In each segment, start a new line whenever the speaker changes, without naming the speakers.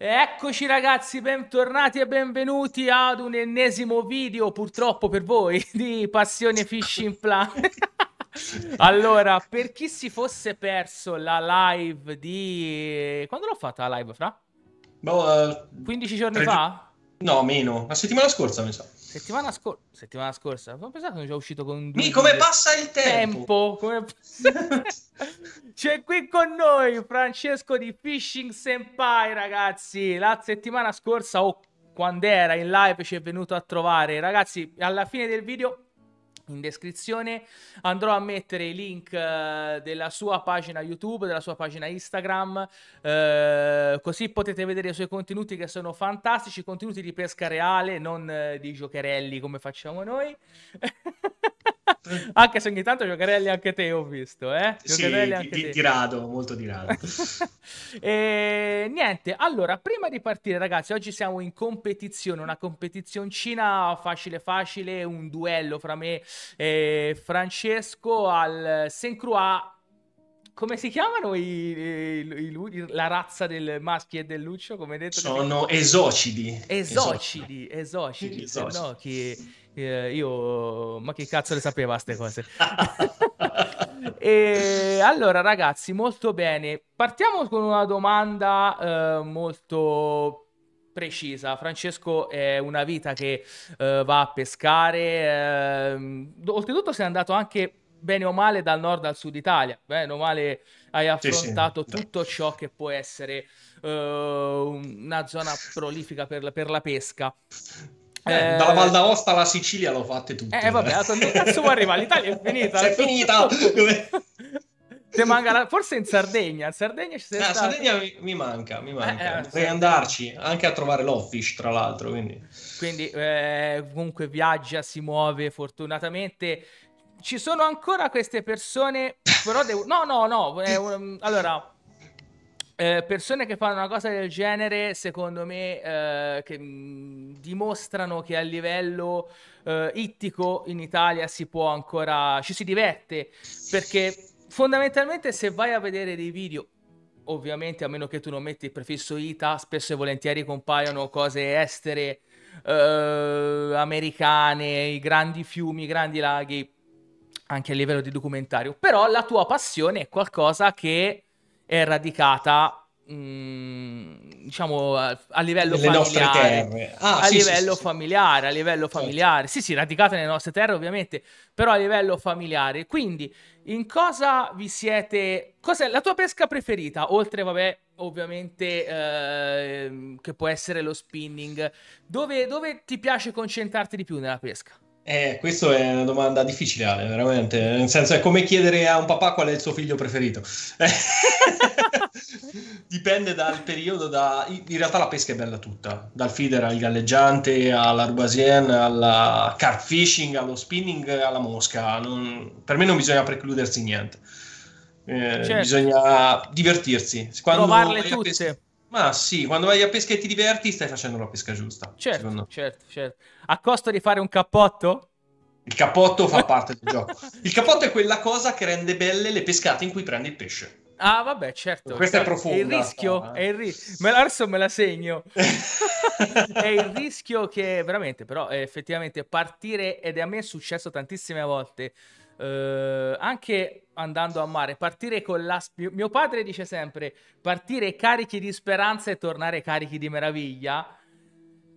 Eccoci ragazzi, bentornati e benvenuti ad un ennesimo video, purtroppo per voi, di Passione Fishing Plan. allora, per chi si fosse perso la live di... Quando l'ho fatta la live, Fra?
No, uh, 15 giorni tre... fa? No, meno. La settimana scorsa, mi sa.
Settimana, scor- settimana scorsa? Ma pensavo che già uscito con... Mi, come passa il tempo? tempo come... C'è qui con noi Francesco di Fishing Senpai, ragazzi. La settimana scorsa, o oh, quando era in live, ci è venuto a trovare. Ragazzi, alla fine del video in descrizione. Andrò a mettere i link eh, della sua pagina YouTube, della sua pagina Instagram, eh, così potete vedere i suoi contenuti che sono fantastici, contenuti di pesca reale, non eh, di giocherelli come facciamo noi. anche se ogni tanto giocherelli anche te ho visto, eh? sì, anche di, te. di rado, molto di rado. e niente, allora, prima di partire ragazzi, oggi siamo in competizione, una competizioncina facile facile, un duello fra me e Francesco al Saint Croix come si chiamano i, i, i, la razza del maschio e del luccio? Come detto, Sono che... esocidi. Esocidi, esocidi. esocidi. No, che, eh, io... Ma che cazzo le sapeva queste cose? e, allora ragazzi, molto bene. Partiamo con una domanda eh, molto precisa. Francesco è una vita che eh, va a pescare. Ehm, oltretutto si è andato anche bene o male dal nord al sud Italia, bene o male hai affrontato sì, sì. tutto ciò che può essere uh, una zona prolifica per la, per la pesca. Eh, eh, dalla Val d'Aosta alla Sicilia l'ho fatte tutte. Eh vabbè, quando cazzo può arrivare? L'Italia è finita. È finita! la... Forse in Sardegna. In Sardegna ci sei eh, stato... Sardegna mi, manca, mi eh, manca. Vorrei
andarci, anche a trovare l'office, tra l'altro. Quindi,
quindi comunque viaggia, si muove fortunatamente ci sono ancora queste persone, però devo... No, no, no, eh, um, allora... Eh, persone che fanno una cosa del genere, secondo me, eh, che mh, mm, dimostrano che a livello eh, ittico in Italia si può ancora, ci si diverte, perché fondamentalmente se vai a vedere dei video, ovviamente a meno che tu non metti il prefisso ita, spesso e volentieri compaiono cose estere, eh, americane, i grandi fiumi, i grandi laghi anche a livello di documentario, però la tua passione è qualcosa che è radicata mh, mm, diciamo a, livello nelle familiare ah, a sì, livello sì, familiare sì. a livello certo. familiare sì sì radicata nelle nostre terre ovviamente però a livello familiare quindi in cosa vi siete cos'è la tua pesca preferita oltre vabbè ovviamente eh, che può essere lo spinning dove, dove ti piace concentrarti di più nella pesca eh,
questa è una domanda difficile, Ale, veramente. Nel senso, è come chiedere a un papà qual è il suo figlio preferito.
Dipende dal
periodo, da... in realtà la pesca è bella tutta, dal feeder al galleggiante, all'arbasienne, al carp fishing, allo spinning, alla mosca. Non... Per me non bisogna precludersi niente. Eh, certo. Bisogna divertirsi. Quando Provarle tutte. Pesca... Ma sì, quando vai a pesca e ti diverti stai facendo la pesca giusta. Certo,
certo, certo.
A costo di fare un cappotto? Il cappotto fa parte del gioco. Il cappotto è quella cosa che rende
belle le pescate in cui prendi il pesce. Ah, vabbè, certo. Questo certo. è profondo. Il rischio no, eh. è il rischio. Me l'arso me la segno. è il rischio che veramente, però, eh, effettivamente partire ed a me è successo tantissime volte eh, anche andando a mare, partire con la... Mio padre dice sempre, partire carichi di speranza e tornare carichi di meraviglia.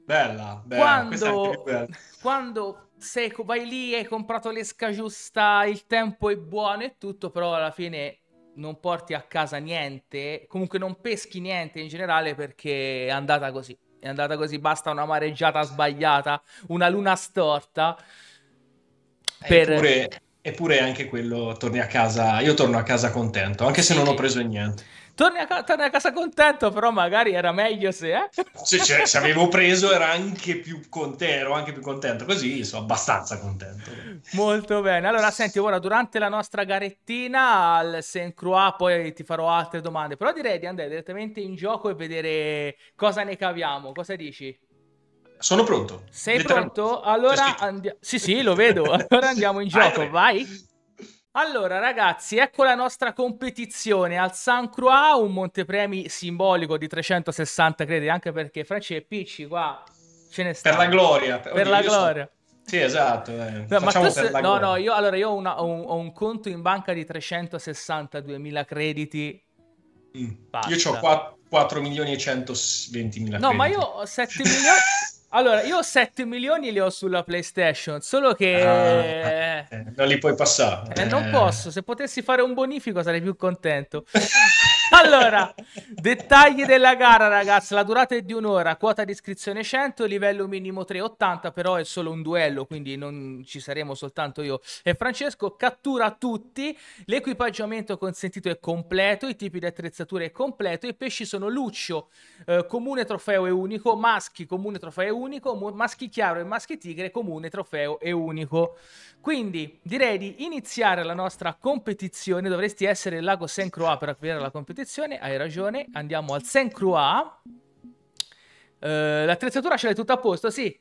Bella, bella. Quando, bella. quando sei, vai lì, hai comprato l'esca giusta, il tempo è buono e tutto, però alla fine non porti a casa niente, comunque non peschi niente in generale perché è andata così. È andata così, basta una mareggiata sbagliata, una luna storta. Per... Eppure Eppure
anche quello torni a casa, io torno a casa contento, anche se non ho preso niente.
Torni a, torni a casa contento, però magari era meglio se... Eh?
Se, cioè, se, avevo preso era anche più contento, anche più contento, così sono abbastanza contento.
Molto bene, allora senti, ora durante la nostra garettina al Saint-Croix poi ti farò altre domande, però direi di andare direttamente in gioco e vedere cosa ne caviamo, cosa dici? Sono pronto. Sei pronto? Allora andiamo. Sì, sì, lo vedo. Allora andiamo in gioco, vai. Allora, ragazzi, ecco la nostra competizione al San Croix, un montepremi simbolico di 360 crediti, anche perché Francia e Picci qua ce ne sta. Per la gloria. Per, Oddio, la gloria. Sto... Sì, esatto.
Eh. No, ma tu se... no, no,
io, allora, io ho, una, ho, un, ho, un, conto in banca di 362.000 crediti. Mm. Io ho 4,
4 milioni e 120 mila. No, ma io
ho 7 milioni... Allora, io ho 7 milioni li ho sulla PlayStation, solo che... Ah, ah eh, eh,
non li puoi passare. Eh, Non eh.
posso, se potessi fare un bonifico sarei più contento. allora, dettagli della gara ragazzi, la durata è di un'ora, quota di iscrizione 100, livello minimo 380, però è solo un duello, quindi non ci saremo soltanto io e Francesco, cattura tutti, l'equipaggiamento consentito è completo, i tipi di attrezzature è completo, i pesci sono luccio, comune trofeo e unico, maschi comune trofeo e unico, unico, maschi chiaro e maschi tigre comune, trofeo e unico. Quindi direi di iniziare la nostra competizione, dovresti essere il lago Saint-Croix per avviare la competizione, hai ragione, andiamo al Saint-Croix. Uh, l'attrezzatura ce l'hai tutta a posto, sì?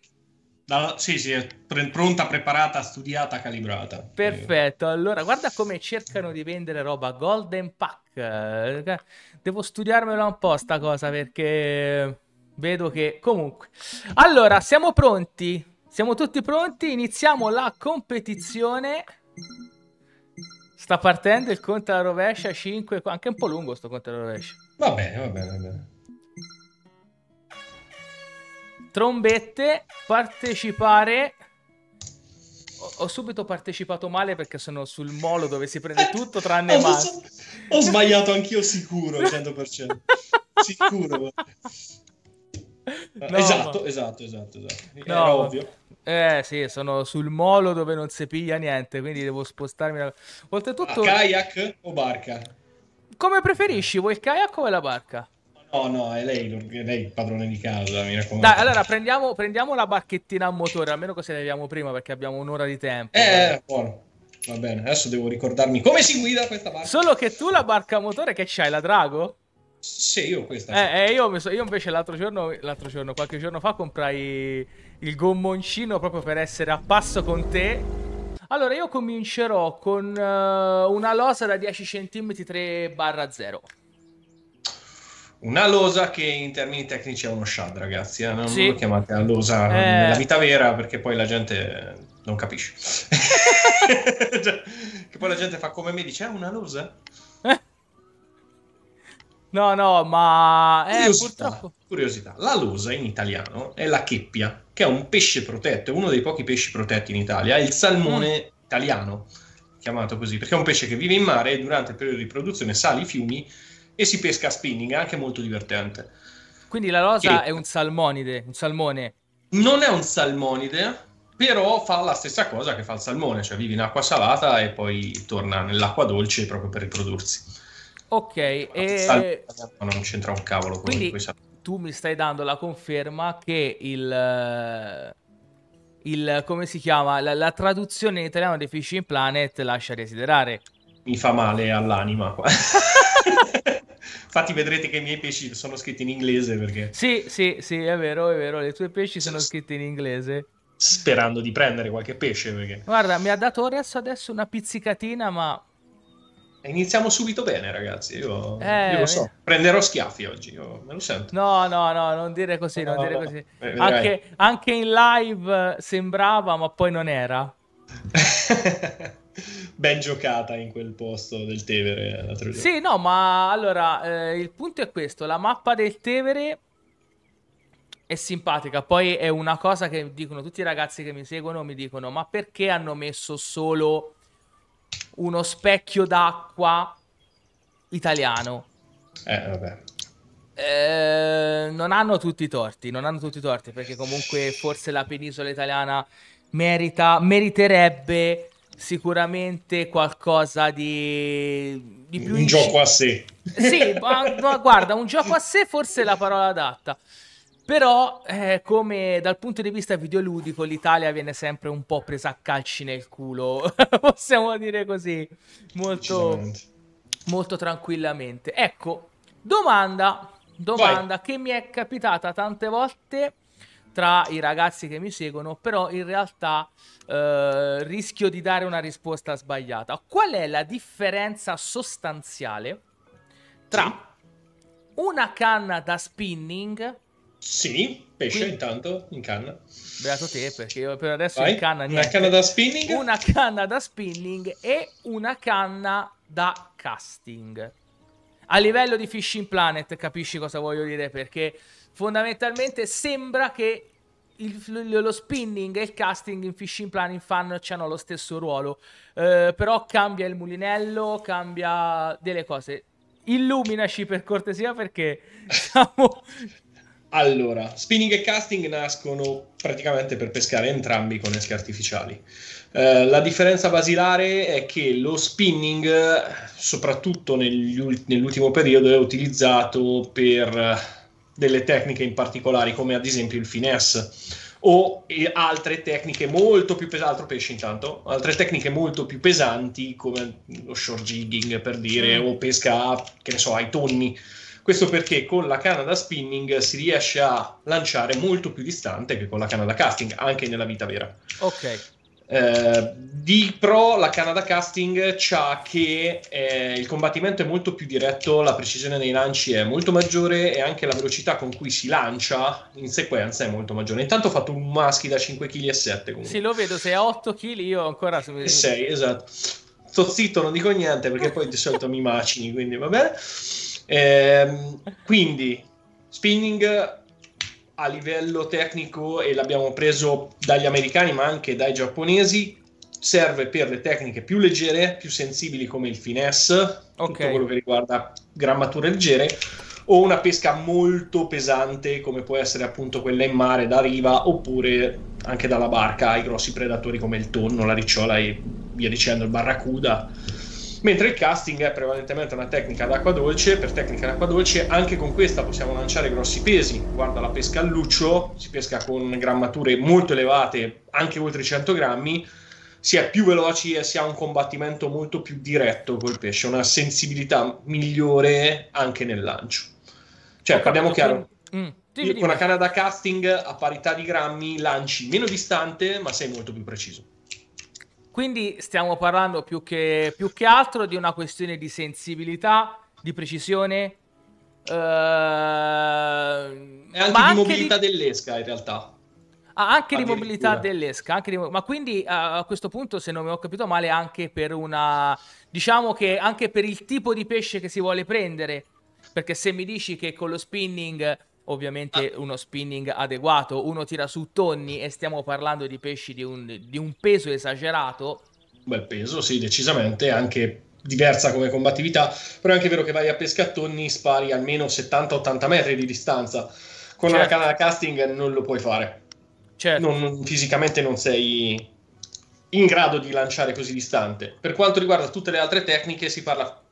No, sì, sì,
è pre- pronta, preparata, studiata, calibrata.
Perfetto, allora guarda come cercano di vendere roba Golden Pack. Devo studiarmela un po' sta cosa perché Vedo che comunque. Allora, siamo pronti. Siamo tutti pronti. Iniziamo la competizione. Sta partendo il conto alla rovescia 5. Anche un po' lungo sto conto alla rovescia. Va bene, va bene, va bene. Trombette, partecipare. Ho, subito partecipato male perché sono sul molo dove si prende tutto tranne ho,
ho sbagliato anch'io
sicuro, 100%. sicuro.
No, esatto, ma... esatto, esatto, esatto, Era ovvio.
Eh sì, sono sul molo dove non si piglia niente, quindi devo spostarmi. Da... Oltretutto... A ah, kayak o barca? Come preferisci, vuoi il kayak o la barca?
No, no, è lei, è lei il padrone di casa, mi raccomando. Dai, allora
prendiamo, prendiamo la bacchettina a motore, almeno così ne abbiamo prima perché abbiamo un'ora di tempo. Eh, buono.
Va bene, adesso devo ricordarmi come si
guida questa barca. Solo che tu la barca a motore che c'hai, la Drago? Sì, io questa. Eh, eh io, so, io, invece l'altro giorno, l'altro giorno, qualche giorno fa, comprai il gommoncino proprio per essere a passo con te. Allora, io comincerò con uh, una losa da 10 cm 3-0. barra Una losa che
in termini tecnici è uno shad, ragazzi. Eh, non sì. lo chiamate la losa eh, eh... nella vita vera perché poi la gente non capisce. che poi la gente fa come mi dice, è
una losa? No, no, ma... è eh, curiosità,
purtroppo... curiosità, la losa in italiano è la cheppia, che è un pesce protetto, è uno dei pochi pesci protetti in Italia, è il salmone mm. italiano, chiamato così, perché è un pesce che vive in mare e durante il periodo di produzione sale i fiumi e si pesca a spinning, è anche molto divertente.
Quindi la losa che... è un salmonide, un salmone. Non è un
salmonide, però fa la stessa cosa che fa il salmone, cioè vive in acqua salata e poi torna nell'acqua dolce proprio per riprodursi.
Ok, e...
non c'entra un cavolo. Quindi questa...
tu mi stai dando la conferma che il... il come si chiama? La, la, traduzione in italiano di Fishing Planet lascia desiderare. Mi fa
male all'anima qua. Infatti vedrete che i miei pesci sono scritti in inglese
perché... Sì, sì, sì, è vero, è vero, le tue pesci sono scritte in inglese sperando di prendere qualche pesce. Perché... Guarda, mi ha dato adesso, adesso una pizzicatina, ma Iniziamo subito bene, ragazzi.
Io, eh, io lo so, prenderò schiaffi oggi. Io me lo sento.
No, no, no, non dire così. No, non dire no, così. Eh, anche, anche, in live sembrava, ma poi non era.
ben giocata in quel posto del Tevere. Sì,
no, ma allora eh, il punto è questo: la mappa del Tevere è simpatica. Poi è una cosa che dicono tutti i ragazzi che mi seguono: mi dicono, ma perché hanno messo solo uno specchio d'acqua italiano. Eh, vabbè. Eh, non hanno tutti i torti, non hanno tutti i torti, perché comunque forse la penisola italiana merita, meriterebbe sicuramente qualcosa di, di più... Un in... gioco a sé. Sì, ma, ma guarda, un gioco a sé forse è la parola adatta. Però, eh, come dal punto di vista videoludico, l'Italia viene sempre un po' presa a calci nel culo, possiamo dire così, molto, molto tranquillamente. Ecco, domanda, domanda che mi è capitata tante volte tra i ragazzi che mi seguono, però in realtà eh, rischio di dare una risposta sbagliata. Qual è la differenza sostanziale tra sì. una canna da spinning
sì, pesce Quindi. intanto in canna. Beato te, perché io per adesso Vai, in canna niente. Una canna da spinning? Una
canna da spinning e una canna da casting. A livello di Fishing Planet capisci cosa voglio dire perché fondamentalmente sembra che il, lo spinning e il casting in Fishing Planet fan hanno lo stesso ruolo, eh, però cambia il mulinello, cambia delle cose. Illuminaci per cortesia perché siamo
allora, spinning e casting nascono praticamente per pescare entrambi con esche artificiali. Eh, la differenza basilare è che lo spinning, soprattutto ult- nell'ultimo periodo, è utilizzato per delle tecniche in particolari, come ad esempio il finesse o altre tecniche molto più pesanti, pesce intanto, altre tecniche molto più pesanti come lo short jigging per dire, mm. o pesca, che ne so, ai tonni questo perché con la canna da spinning si riesce a lanciare molto più distante che con la canna da casting, anche nella vita vera. Ok. Eh, di pro la canna da Casting ha che eh, il combattimento è molto più diretto, la precisione dei lanci è molto maggiore e anche la velocità con cui si lancia in sequenza è molto maggiore. Intanto ho fatto un maschi da 5 kg e 7 comunque.
Sì, lo vedo, se è 8 kg
io ancora su 6, esatto. Sto zitto, non dico niente perché poi di solito mi macini, quindi va bene. Ehm, quindi, spinning a livello tecnico, e l'abbiamo preso dagli americani ma anche dai giapponesi, serve per le tecniche più leggere, più sensibili come il finesse, okay. tutto quello che riguarda grammature leggere, o una pesca molto pesante come può essere appunto quella in mare da riva oppure anche dalla barca ai grossi predatori come il tonno, la ricciola e via dicendo, il barracuda mentre il casting è prevalentemente una tecnica d'acqua dolce, per tecnica d'acqua dolce anche con questa possiamo lanciare grossi pesi, guarda la pesca al luccio, si pesca con grammature molto elevate, anche oltre i 100 grammi, si è più veloci e si ha un combattimento molto più diretto col pesce, una sensibilità migliore anche nel lancio. Cioè, Ho parliamo chiaro.
Mm. Con una canna
da casting a parità di grammi lanci meno distante, ma sei molto più preciso.
Quindi stiamo parlando più che, più che altro di una questione di sensibilità, di precisione, Uh, e anche ma di anche mobilità di... dell'esca in realtà. Ah, anche di mobilità dell'esca, anche di... ma quindi a, a questo punto, se non mi ho capito male, anche per una diciamo che anche per il tipo di pesce che si vuole prendere. Perché se mi dici che con lo spinning ovviamente ah. uno spinning adeguato, uno tira su tonni e stiamo parlando di pesci di un, di un peso esagerato. Bel peso, sì,
decisamente, anche diversa come combattività, però è anche vero che vai a tonni, spari almeno 70-80 metri di distanza, con certo. una canna casting non lo puoi fare. Certo. Non, fisicamente non sei in grado di lanciare così distante. Per quanto riguarda tutte le altre tecniche, si parla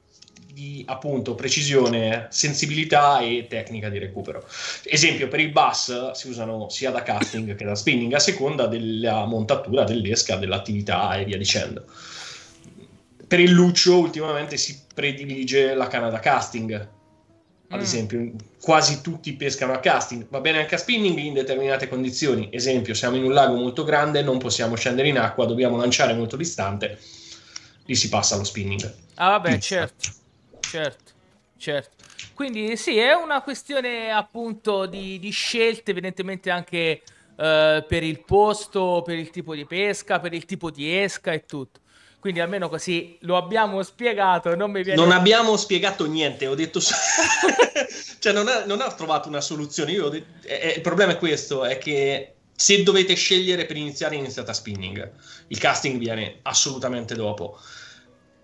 di appunto precisione, sensibilità e tecnica di recupero. Esempio, per il bus si usano sia da casting che da spinning a seconda della montatura, dell'esca, dell'attività e via dicendo. Per il luccio ultimamente si predilige la canna da casting,
ad mm. esempio,
quasi tutti pescano a casting, va bene anche a spinning in determinate condizioni. Esempio, siamo in un lago molto grande, non possiamo scendere in acqua, dobbiamo lanciare molto distante, lì si passa allo spinning.
Ah, vabbè, certo certo. Certo, quindi sì, è una questione appunto di, di scelte, evidentemente anche eh, per il posto, per il tipo di pesca, per il tipo di esca e tutto. Quindi almeno così lo abbiamo spiegato. Non, mi viene non abbiamo
spiegato niente, ho detto...
cioè non, ha, non ho trovato una
soluzione. Io detto... eh, il problema è questo, è che se dovete scegliere per iniziare iniziate a spinning. Il casting viene assolutamente dopo.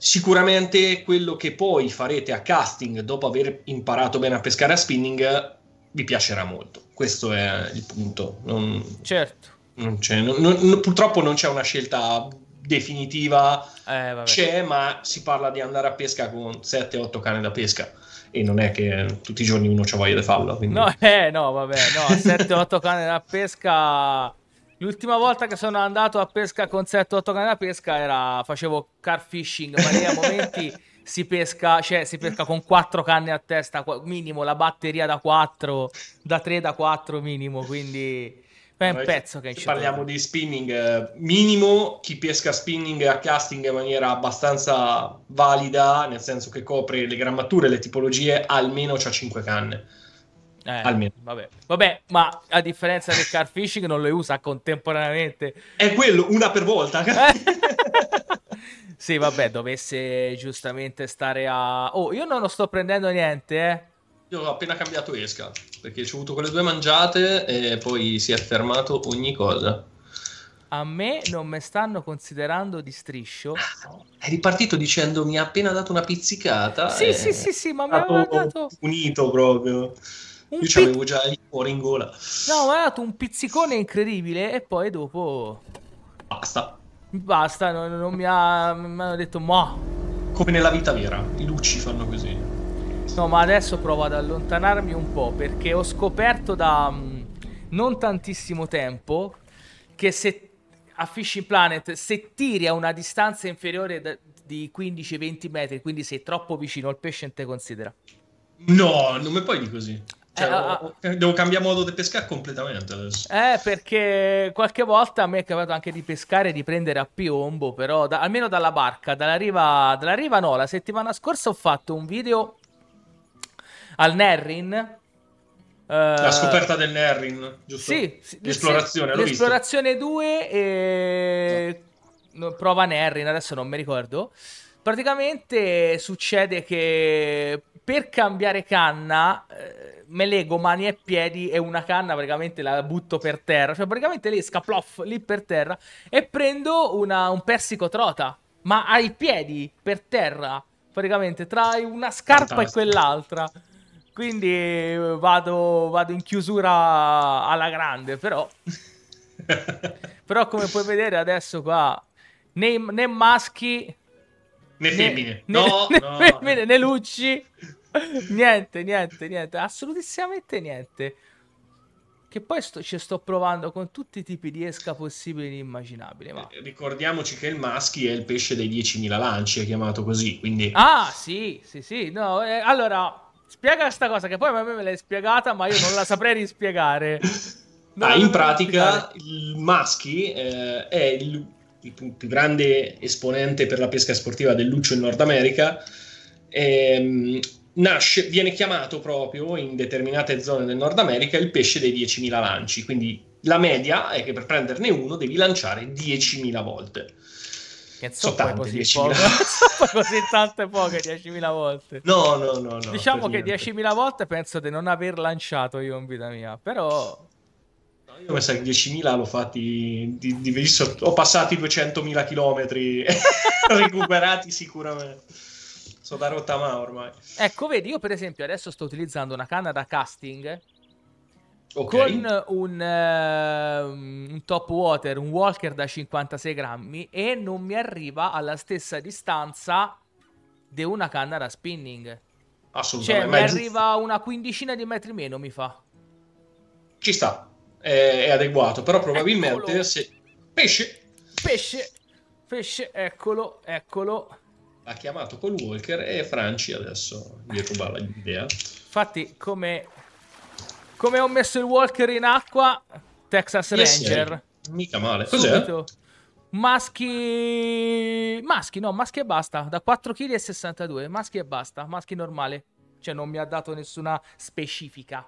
Sicuramente quello che poi farete a casting dopo aver imparato bene a pescare a spinning vi piacerà molto. Questo è il punto. Non, certo. Non non, non, purtroppo non c'è una scelta definitiva, eh, c'è, ma si parla di andare a pesca con 7-8 cane da pesca. E non è che tutti i giorni uno ci voglia di farlo. Quindi... No,
eh, no, vabbè, no, 7-8 cane da pesca L'ultima volta che sono andato a pesca con 7 Setto Ottocani da pesca era, facevo car fishing, ma nei momenti si pesca, cioè, si pesca con 4 canne a testa minimo, la batteria da 4, da 3 da 4 minimo, quindi è un pezzo che ci parliamo
di spinning eh, minimo, chi pesca spinning a casting in maniera abbastanza valida, nel senso che copre le grammature, le tipologie, almeno c'ha 5 canne eh, Almeno.
Vabbè. vabbè. ma a differenza del car fishing non le usa contemporaneamente. È quello, una per volta. Eh. sì, vabbè, dovesse giustamente stare a... Oh, io non lo sto prendendo niente, eh. Io ho appena cambiato esca, perché
ci ho avuto quelle due mangiate e poi si è fermato ogni cosa.
A me non mi stanno considerando di striscio. È ripartito dicendo mi ha appena dato una
pizzicata. Sì, e... sì, sì, sì, ma mi ha dato... Unito proprio. Un Io pic... avevo già il cuore in gola.
No, ma ha dato un pizzicone incredibile e poi dopo... Basta. Basta, non, non mi, ha, mi hanno detto ma...
Come nella vita vera, i lucci fanno così.
No, ma adesso provo ad allontanarmi un po' perché ho scoperto da mm, non tantissimo tempo che se a Fishing Planet se tiri a una distanza inferiore di 15-20 metri, quindi sei troppo vicino, il pesce non te considera. No, non mi puoi dire così. Cioè, eh, ah, ah. Eh, eh, devo cambiare modo di pescare completamente adesso. Eh, perché qualche volta a me è capitato anche di pescare, e di prendere a piombo, però da, almeno dalla barca, dalla riva, dalla riva no. La settimana scorsa ho fatto un video al Nerrin. Eh, La scoperta del Nerrin, giusto? Sì, sì l'esplorazione. Sì, l'esplorazione visto. 2 e... No. prova Nerrin, adesso non mi ricordo. Praticamente succede che per cambiare canna me leggo mani e piedi e una canna praticamente la butto per terra. Cioè praticamente lì scaploff lì per terra e prendo una, un persico trota, ma ai piedi per terra, praticamente tra una scarpa Fantastico. e quell'altra. Quindi eh, vado, vado in chiusura alla grande, però... però come puoi vedere adesso qua né, né maschi né femmine, né, no, né, no, femmine, no. né lucci niente, niente, niente, assolutissimamente niente. Che poi sto, ci sto provando con tutti i tipi di esca possibili e immaginabili. Ma... Eh,
ricordiamoci che il maschi è il pesce dei 10.000 lanci, è chiamato così, quindi... Ah,
sì, sì, sì, no, eh, allora... Spiega questa cosa che poi a me me l'hai spiegata, ma io non la saprei rispiegare. Non ah, in pratica il maschi eh, è
il, il più, grande esponente per la pesca sportiva del Luccio in Nord America. Ehm, nasce, viene chiamato proprio in determinate zone del Nord America il pesce dei 10.000 lanci, quindi la media è che per prenderne uno devi lanciare
10.000 volte. Che so tante, così, 10.000. Poco, così tante poche 10.000 volte. No, no, no, no Diciamo che niente. 10.000 volte penso di non aver lanciato io in vita mia, però io come sai,
10.000 l'ho fatti di, di, di, ho passati 200.000 chilometri
recuperati sicuramente sono da rottamà ormai. Ecco, vedi, io per esempio adesso sto utilizzando una canna da casting okay. con un, uh, un top water, un walker da 56 grammi e non mi arriva alla stessa distanza di una canna da spinning.
Assolutamente. Cioè, mi arriva
giusto. una quindicina di metri meno, mi fa.
Ci sta, è, è adeguato, però probabilmente Eccolo. se... Pesce!
Pesce! Pesce, eccolo, eccolo ha chiamato Col Walker e
Franci adesso gli ruba l'idea.
Infatti, come, come ho messo il Walker in acqua, Texas yes, eh, Ranger. Mica male. Cos'è? Subito. Maschi... Maschi, no, maschi e basta. Da 4 kg e 62. Maschi e basta. Maschi normale. Cioè, non mi ha dato nessuna specifica.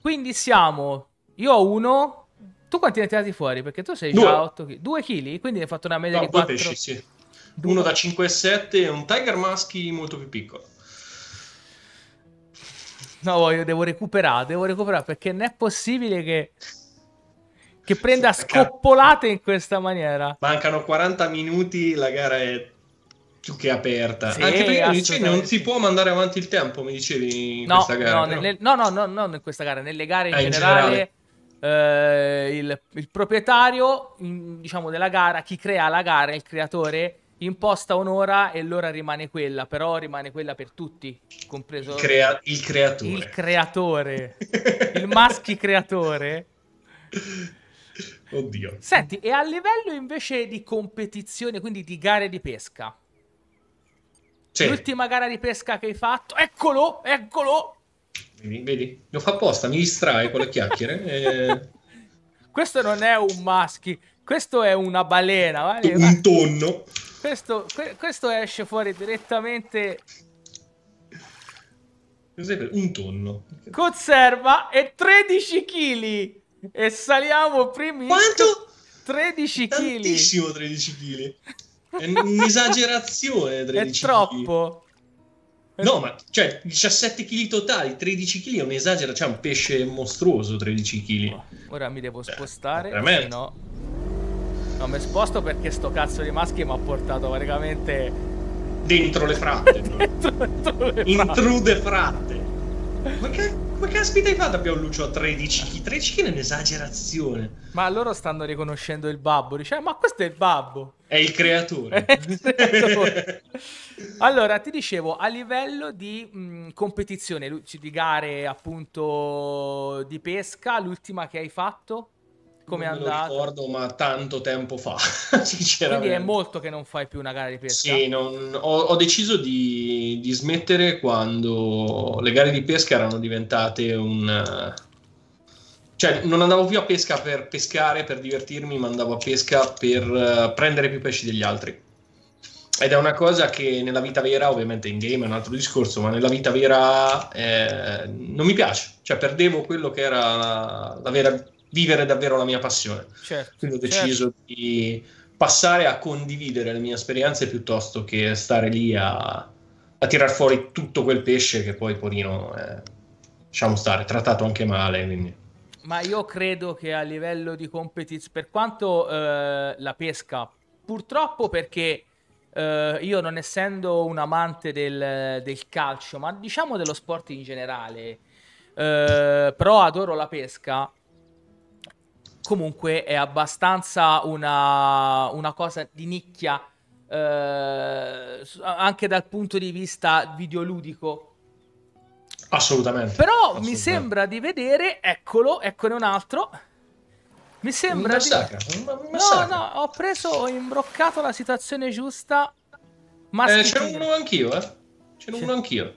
Quindi siamo... Io ho uno... Tu quanti ne hai tirati fuori? Perché tu sei due. già a 8 kg. 2 kg? Quindi hai fatto una media no, di 4... Pesci,
sì uno da 5 e 7 un Tiger Maschi molto più piccolo.
No, voglio, devo recuperare, devo recuperare perché non è possibile che, che prenda sì, scoppolate in questa maniera. Mancano 40 minuti, la gara è più che aperta. Sì, Anche perché dicevi, non si può mandare
avanti il tempo, mi dicevi in no, questa gara. No, nelle,
no, no, no, non in questa gara, nelle gare in eh, generale. In generale. Eh, il, il, proprietario in, diciamo della gara, chi crea la gara, il creatore, imposta un'ora e l'ora rimane quella, però rimane quella per tutti, compreso il, crea- il creatore. Il creatore, il maschi creatore. Oddio. Senti, e a livello invece di competizione, quindi di gare di pesca. Sì. L'ultima gara di pesca che hai fatto, eccolo, eccolo.
Vedi, vedi, lo fa apposta, mi distrae con le chiacchiere. e... Eh.
Questo non è un maschi, questo è una balena. Vale? Un tonno. Questo, questo esce fuori direttamente Giuseppe,
un tonno.
Conserva e 13 kg. E saliamo primi. Quanto? 13 kg. Tantissimo 13 kg. È un'esagerazione 13 kg. È troppo.
No, ma cioè 17 kg totali, 13 kg è un'esagerazione, cioè un pesce mostruoso 13 kg.
Ora mi devo spostare, eh, veramente. no non mi sposto perché sto cazzo di maschi mi ha portato praticamente dentro le fratte. dentro, dentro Intrude fratte. Ma che ma caspita hai fatto? Abbiamo Lucio a 13 chi 13 chi è un'esagerazione. Ma loro stanno riconoscendo il babbo. Diciamo, ma questo è il babbo. È il creatore. è il creatore. allora, ti dicevo, a livello di mh, mm, competizione, di gare appunto di pesca, l'ultima che hai fatto? Come è andato? Non ricordo, ma
tanto tempo fa,
sinceramente. Quindi è molto che non fai più una gara di pesca. Sì, non...
ho, ho, deciso di, di, smettere quando le gare di pesca erano diventate un... Cioè, non andavo più a pesca per pescare, per divertirmi, ma andavo a pesca per eh, prendere più pesci degli altri. Ed è una cosa che nella vita vera, ovviamente in game è un altro discorso, ma nella vita vera eh, non mi piace. Cioè, perdevo quello che era la vera vivere davvero la mia passione.
Certo, Quindi ho certo. deciso
certo. di passare a condividere le mie esperienze piuttosto che stare lì a, a tirar fuori tutto quel pesce che poi Porino è, diciamo stare, trattato anche male. Quindi.
Ma io credo che a livello di competizione, per quanto eh, la pesca, purtroppo perché eh, io non essendo un amante del, del, calcio, ma diciamo dello sport in generale, eh, però adoro la pesca, comunque è abbastanza una, una cosa di nicchia eh, anche dal punto di vista videoludico. Assolutamente. Però Assolutamente. mi sembra di vedere, eccolo, eccone un altro. Mi sembra mi di... mi No, no, ho preso, ho imbroccato la situazione giusta. Eh, c'era uno anch'io, eh. C'era uno
anch'io.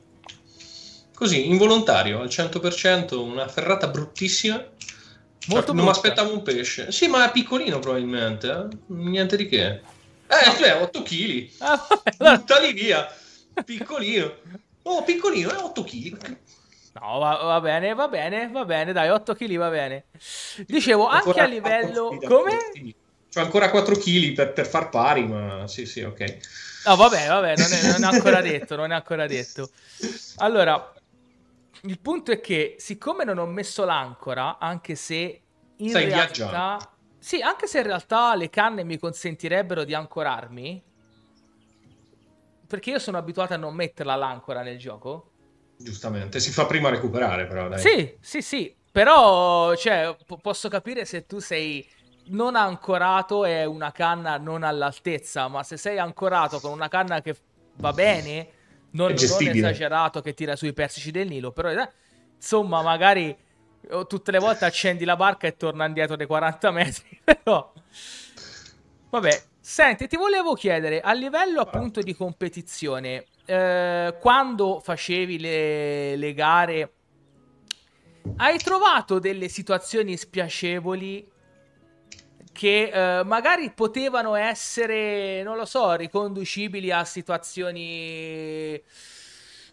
Così, involontario, al 100%, una ferrata bruttissima. Molto non mi aspettavo un pesce. Sì, ma è piccolino probabilmente. Eh? Niente di che. Eh, cioè, 8 kg. Ah, Buttali via. Piccolino.
Oh, piccolino, è 8 kg. No, va, va, bene, va bene, va bene, dai, 8 kg va bene. Dicevo, anche a livello... Come? C'ho ancora 4 kg per, per, far pari, ma sì, sì, ok. No, vabbè, vabbè, non è, non è ancora detto, non è ancora detto. Allora, il punto è che, siccome non ho messo l'ancora, anche se in Sei realtà... Viaggiato. Sì, anche se in realtà le canne mi consentirebbero di ancorarmi, perché io sono abituato a non metterla l'ancora nel gioco.
Giustamente, si fa prima recuperare però. Dai. Sì,
sì, sì, però cioè, p- posso capire se tu sei non ancorato e una canna non all'altezza, ma se sei ancorato con una canna che va bene non, non esagerato che tira sui persici del Nilo, però insomma magari oh, tutte le volte accendi la barca e torna indietro dei 40 metri, però... Vabbè, senti, ti volevo chiedere, a livello appunto di competizione, eh, quando facevi le, le gare, hai trovato delle situazioni spiacevoli che eh, magari potevano essere, non lo so, riconducibili a situazioni...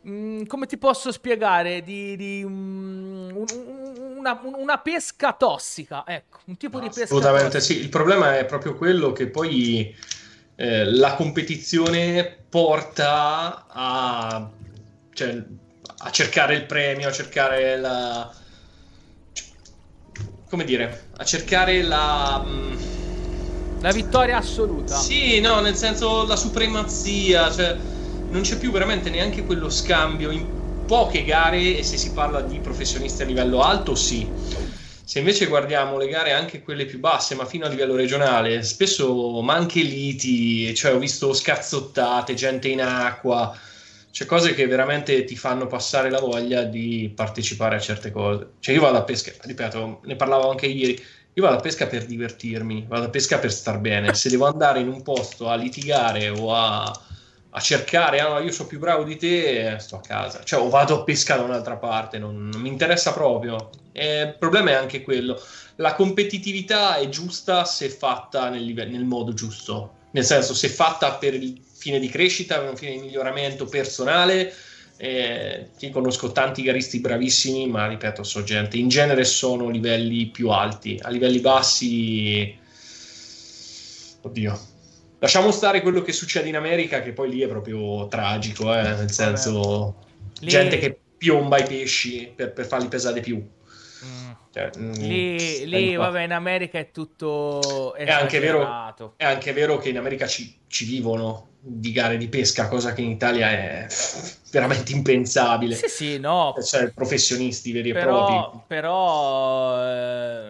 Mm, come ti posso spiegare? Di, di um, un, una, una, pesca tossica, ecco, un tipo no, di pesca. Assolutamente
tossica. sì, il problema è proprio quello che poi eh, la competizione porta a, cioè, a cercare il premio, a cercare la, come dire, a cercare la... Mm, la vittoria assoluta. Sì, no, nel senso la supremazia, cioè non c'è più veramente neanche quello scambio. In poche gare, e se si parla di professionisti a livello alto, sì. Se invece guardiamo le gare anche quelle più basse, ma fino a livello regionale, spesso ma anche liti, cioè ho visto scazzottate, gente in acqua c'è cose che veramente ti fanno passare la voglia di partecipare a certe cose. Cioè io vado a pesca, ripeto, ne parlavo anche ieri, io vado a pesca per divertirmi, vado a pesca per star bene. Se devo andare in un posto a litigare o a, a cercare, ah io sono più bravo di te, sto a casa. Cioè o vado a pesca da un'altra parte, non, non mi interessa proprio. E il problema è anche quello. La competitività è giusta se fatta nel, live- nel modo giusto, nel senso se fatta per il fine di crescita, aveva un fine di miglioramento personale. Eh, io conosco tanti garisti bravissimi, ma ripeto, so gente in genere sono livelli più alti, a livelli bassi, oddio. Lasciamo stare quello che succede in America, che poi lì è proprio tragico, eh? nel senso, lì... gente che piomba i pesci per, per farli pesare di più. Cioè, lì, mm, lì vabbè,
in America è tutto è anche, vero,
è anche vero che in America ci, ci, vivono di gare di pesca, cosa che in Italia è veramente impensabile. Sì, sì, no. Eh, cioè, professionisti veri però, e propri.
Però eh,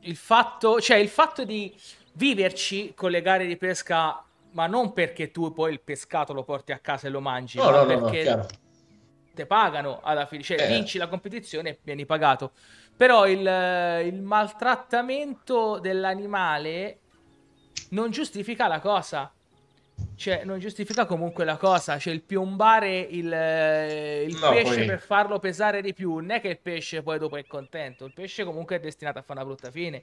il, fatto, cioè, il fatto di viverci con le gare di pesca, ma non perché tu poi il pescato lo porti a casa e lo mangi, no, ma no, perché... No, no, te pagano alla fine, cioè eh. vinci la competizione e vieni pagato. Però il, il maltrattamento dell'animale non giustifica la cosa. Cioè, non giustifica comunque la cosa. Cioè, il piombare il, eh, il no, pesce poi... per farlo pesare di più. Non è che il pesce poi dopo è contento. Il pesce comunque è destinato a fare una brutta fine.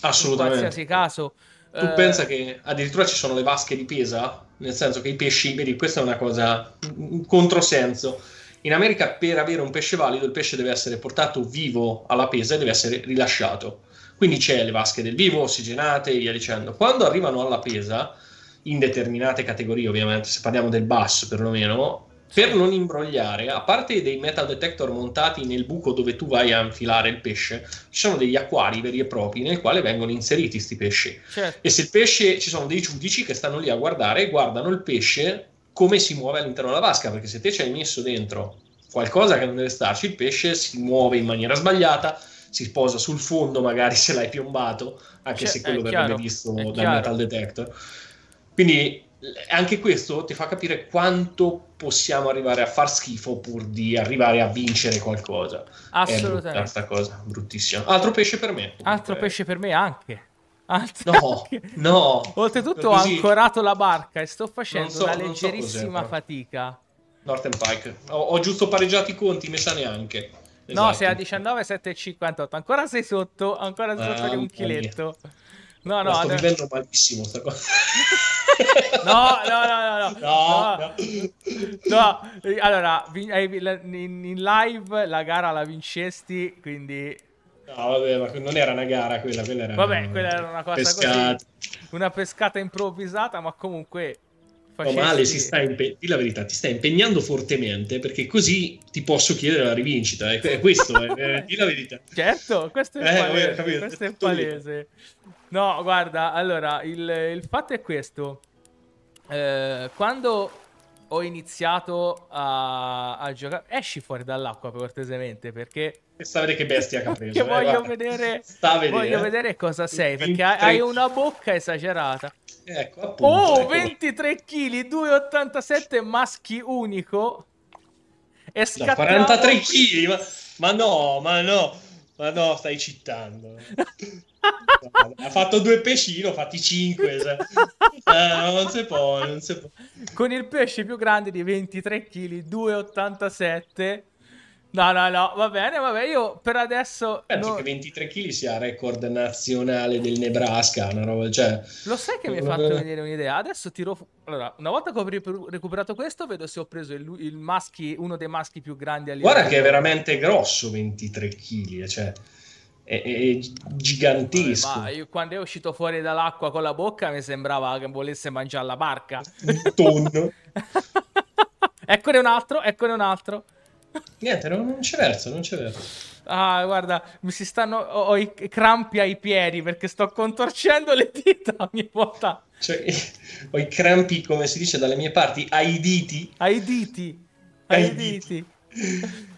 Assolutamente. In qualsiasi caso. Tu eh... pensa che
addirittura ci sono le vasche di pesa? Nel senso che i pesci, vedi, questa è una cosa, un controsenso in America per avere un pesce valido il pesce deve essere portato vivo alla pesa e deve essere rilasciato. Quindi c'è le vasche del vivo, ossigenate e via dicendo. Quando arrivano alla pesa, in determinate categorie ovviamente, se parliamo del basso perlomeno, per non imbrogliare, a parte dei metal detector montati nel buco dove tu vai a infilare il pesce, ci sono degli acquari veri e propri nel quale vengono inseriti questi pesci. Certo. E se il pesce, ci sono dei giudici che stanno lì a guardare e guardano il pesce come si muove all'interno della vasca, perché se te ci hai messo dentro qualcosa che non deve starci, il pesce si muove in maniera sbagliata, si sposa sul fondo magari se l'hai piombato, anche cioè, se quello verrebbe visto dal chiaro. metal detector. Quindi anche questo ti fa capire quanto possiamo arrivare a far schifo pur di arrivare a vincere qualcosa. Assolutamente. È brutta, cosa, bruttissima. Altro pesce per me. Altro pesce
per me anche. Altra... No, no. Oltretutto ho ancorato la barca e sto facendo so, una leggerissima so fatica. Northern
Pike. Ho, ho, giusto pareggiato i conti, mi sa neanche. Esatto. No, sei a
19,758. Esatto. Ancora sei sotto, ancora sei sotto ah, di un chiletto. No, no, sto adesso... vivendo
malissimo sta cosa. no, no,
no, no, no. No, no. no. Allora, in live la gara la vincesti, quindi No, vabbè, ma non era una gara quella, quella era Vabbè, una... quella era una cosa pescata. Così, una pescata improvvisata, ma comunque oh, facessi... No, male, si
sta impe... la verità, ti stai impegnando fortemente perché così ti posso chiedere la rivincita, eh, è eh. questo, eh,
di la verità. Certo, questo è eh, palese, eh, capito, questo è palese. No, guarda, allora, il, il fatto è questo. Eh, quando ho iniziato a, a giocare. Esci fuori dall'acqua cortesemente perché. Sta che bestia ha preso. Che eh, voglio, vedere, voglio, eh. vedere, cosa sei perché hai una bocca esagerata. Ecco, appunto, oh, ecco. 23 kg, 2,87 maschi unico. E scattiamo... 43 kg,
ma, ma no, ma no, ma no,
stai citando. ha fatto due ho fatti cinque. Cioè. eh, non si può, non si può. Con il pesce più grande di 23 kg, 2,87. No, no, no, va bene, vabbè, io per adesso... Penso non... che 23 kg sia
record nazionale del Nebraska, una roba, cioè...
Lo sai che mi hai fatto venire un'idea? Adesso tiro... Allora, una volta che ho recuperato questo, vedo se ho preso il, il maschi, uno dei maschi più grandi a Guarda che è veramente grosso
23 kg, eh, cioè è, è gigantesco. Vabbè, io,
quando è uscito fuori dall'acqua con la bocca mi sembrava che volesse mangiare la barca. Il tonno. eccone un altro, eccone un altro. Niente,
non, non c'è verso, non c'è verso.
Ah, guarda, mi si stanno. Ho, ho, i crampi ai piedi perché sto contorcendo le dita ogni volta.
Cioè, ho i crampi, come si dice dalle mie parti, ai diti. Ai diti. Ai, ai diti.
diti.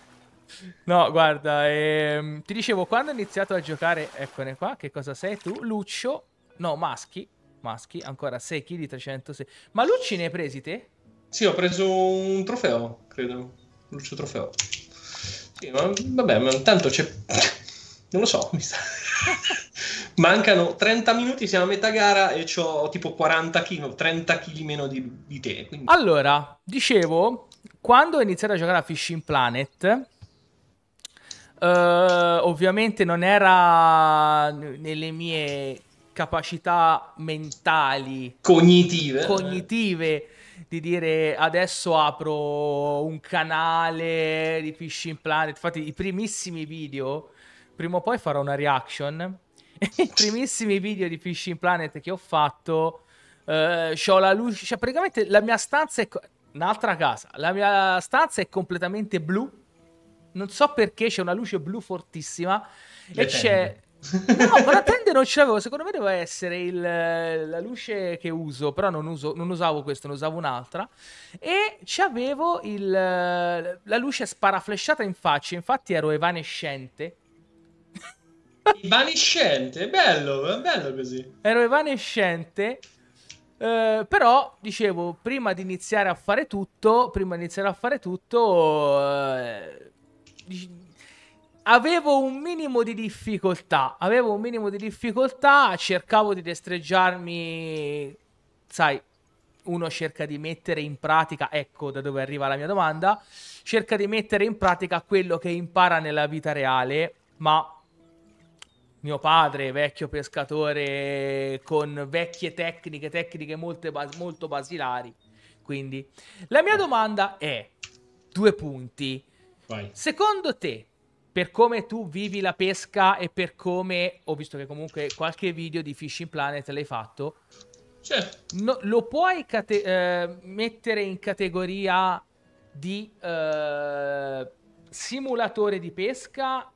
No, guarda, ehm, ti dicevo, quando ho iniziato a giocare, eccone qua, che cosa sei tu? Luccio, no, Maschi, Maschi, ancora 6 kg 306. Ma Lucci ne hai presi te?
Sì, ho preso un trofeo, credo. Lucio trofeo. Sì, ma vabbè, ma intanto c'è... Non lo so, mi sta... Mancano 30 minuti, siamo a metà gara e ho tipo 40 kg, 30 kg meno di, di te. Quindi...
Allora, dicevo, quando ho iniziato a giocare a Fishing Planet, uh, ovviamente non era nelle mie capacità mentali, cognitive, cognitive di dire adesso apro un canale di Fishing Planet. Infatti, i primissimi video, prima o poi farò una reaction. I primissimi video di Fishing Planet che ho fatto, eh, ho la luce, cioè praticamente la mia stanza è co- un'altra casa. La mia stanza è completamente blu non so perché c'è una luce blu fortissima
Le e c'è
No, ma la tende non ce l'avevo. Secondo me doveva essere il, la luce che uso, però non, uso, non, usavo questo, ne usavo un'altra. E c'avevo il, la luce sparaflesciata in faccia. Infatti ero evanescente. Evanescente, bello, bello così. Ero evanescente. Eh, però dicevo prima di iniziare a fare tutto, prima di iniziare a fare tutto, eh, avevo un minimo di difficoltà, avevo un minimo di difficoltà, cercavo di destreggiarmi, sai, uno cerca di mettere in pratica, ecco da dove arriva la mia domanda, cerca di mettere in pratica quello che impara nella vita reale, ma mio padre, vecchio pescatore con vecchie tecniche, tecniche bas- molto basilari. Quindi la mia domanda è, due punti, Vai. Secondo te, per come tu vivi la pesca e per come ho visto che comunque qualche video di Fishing Planet l'hai fatto, certo. no, lo puoi cate- eh, mettere in categoria di eh, simulatore di pesca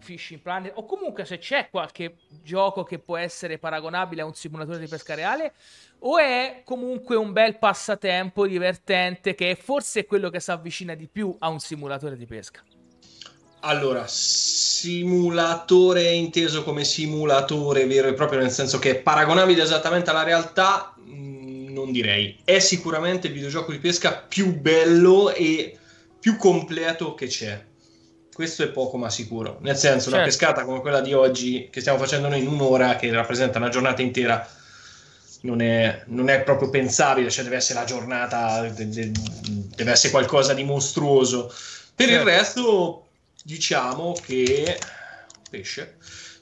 Fishing Planet o comunque se c'è qualche gioco che può essere paragonabile a un simulatore di pesca reale o è comunque un bel passatempo divertente che forse è quello che si avvicina di più a un simulatore di pesca.
Allora, simulatore inteso come simulatore vero e proprio, nel senso che è paragonabile esattamente alla realtà, mm, non direi. È sicuramente il videogioco di pesca più bello e più completo che c'è questo è poco ma sicuro. Nel senso, certo. una pescata come quella di oggi, che stiamo facendo noi in un'ora, che rappresenta una giornata intera, non è, non è proprio pensabile, cioè deve essere la giornata, deve essere qualcosa di mostruoso. Per certo. il resto, diciamo che... Pesce.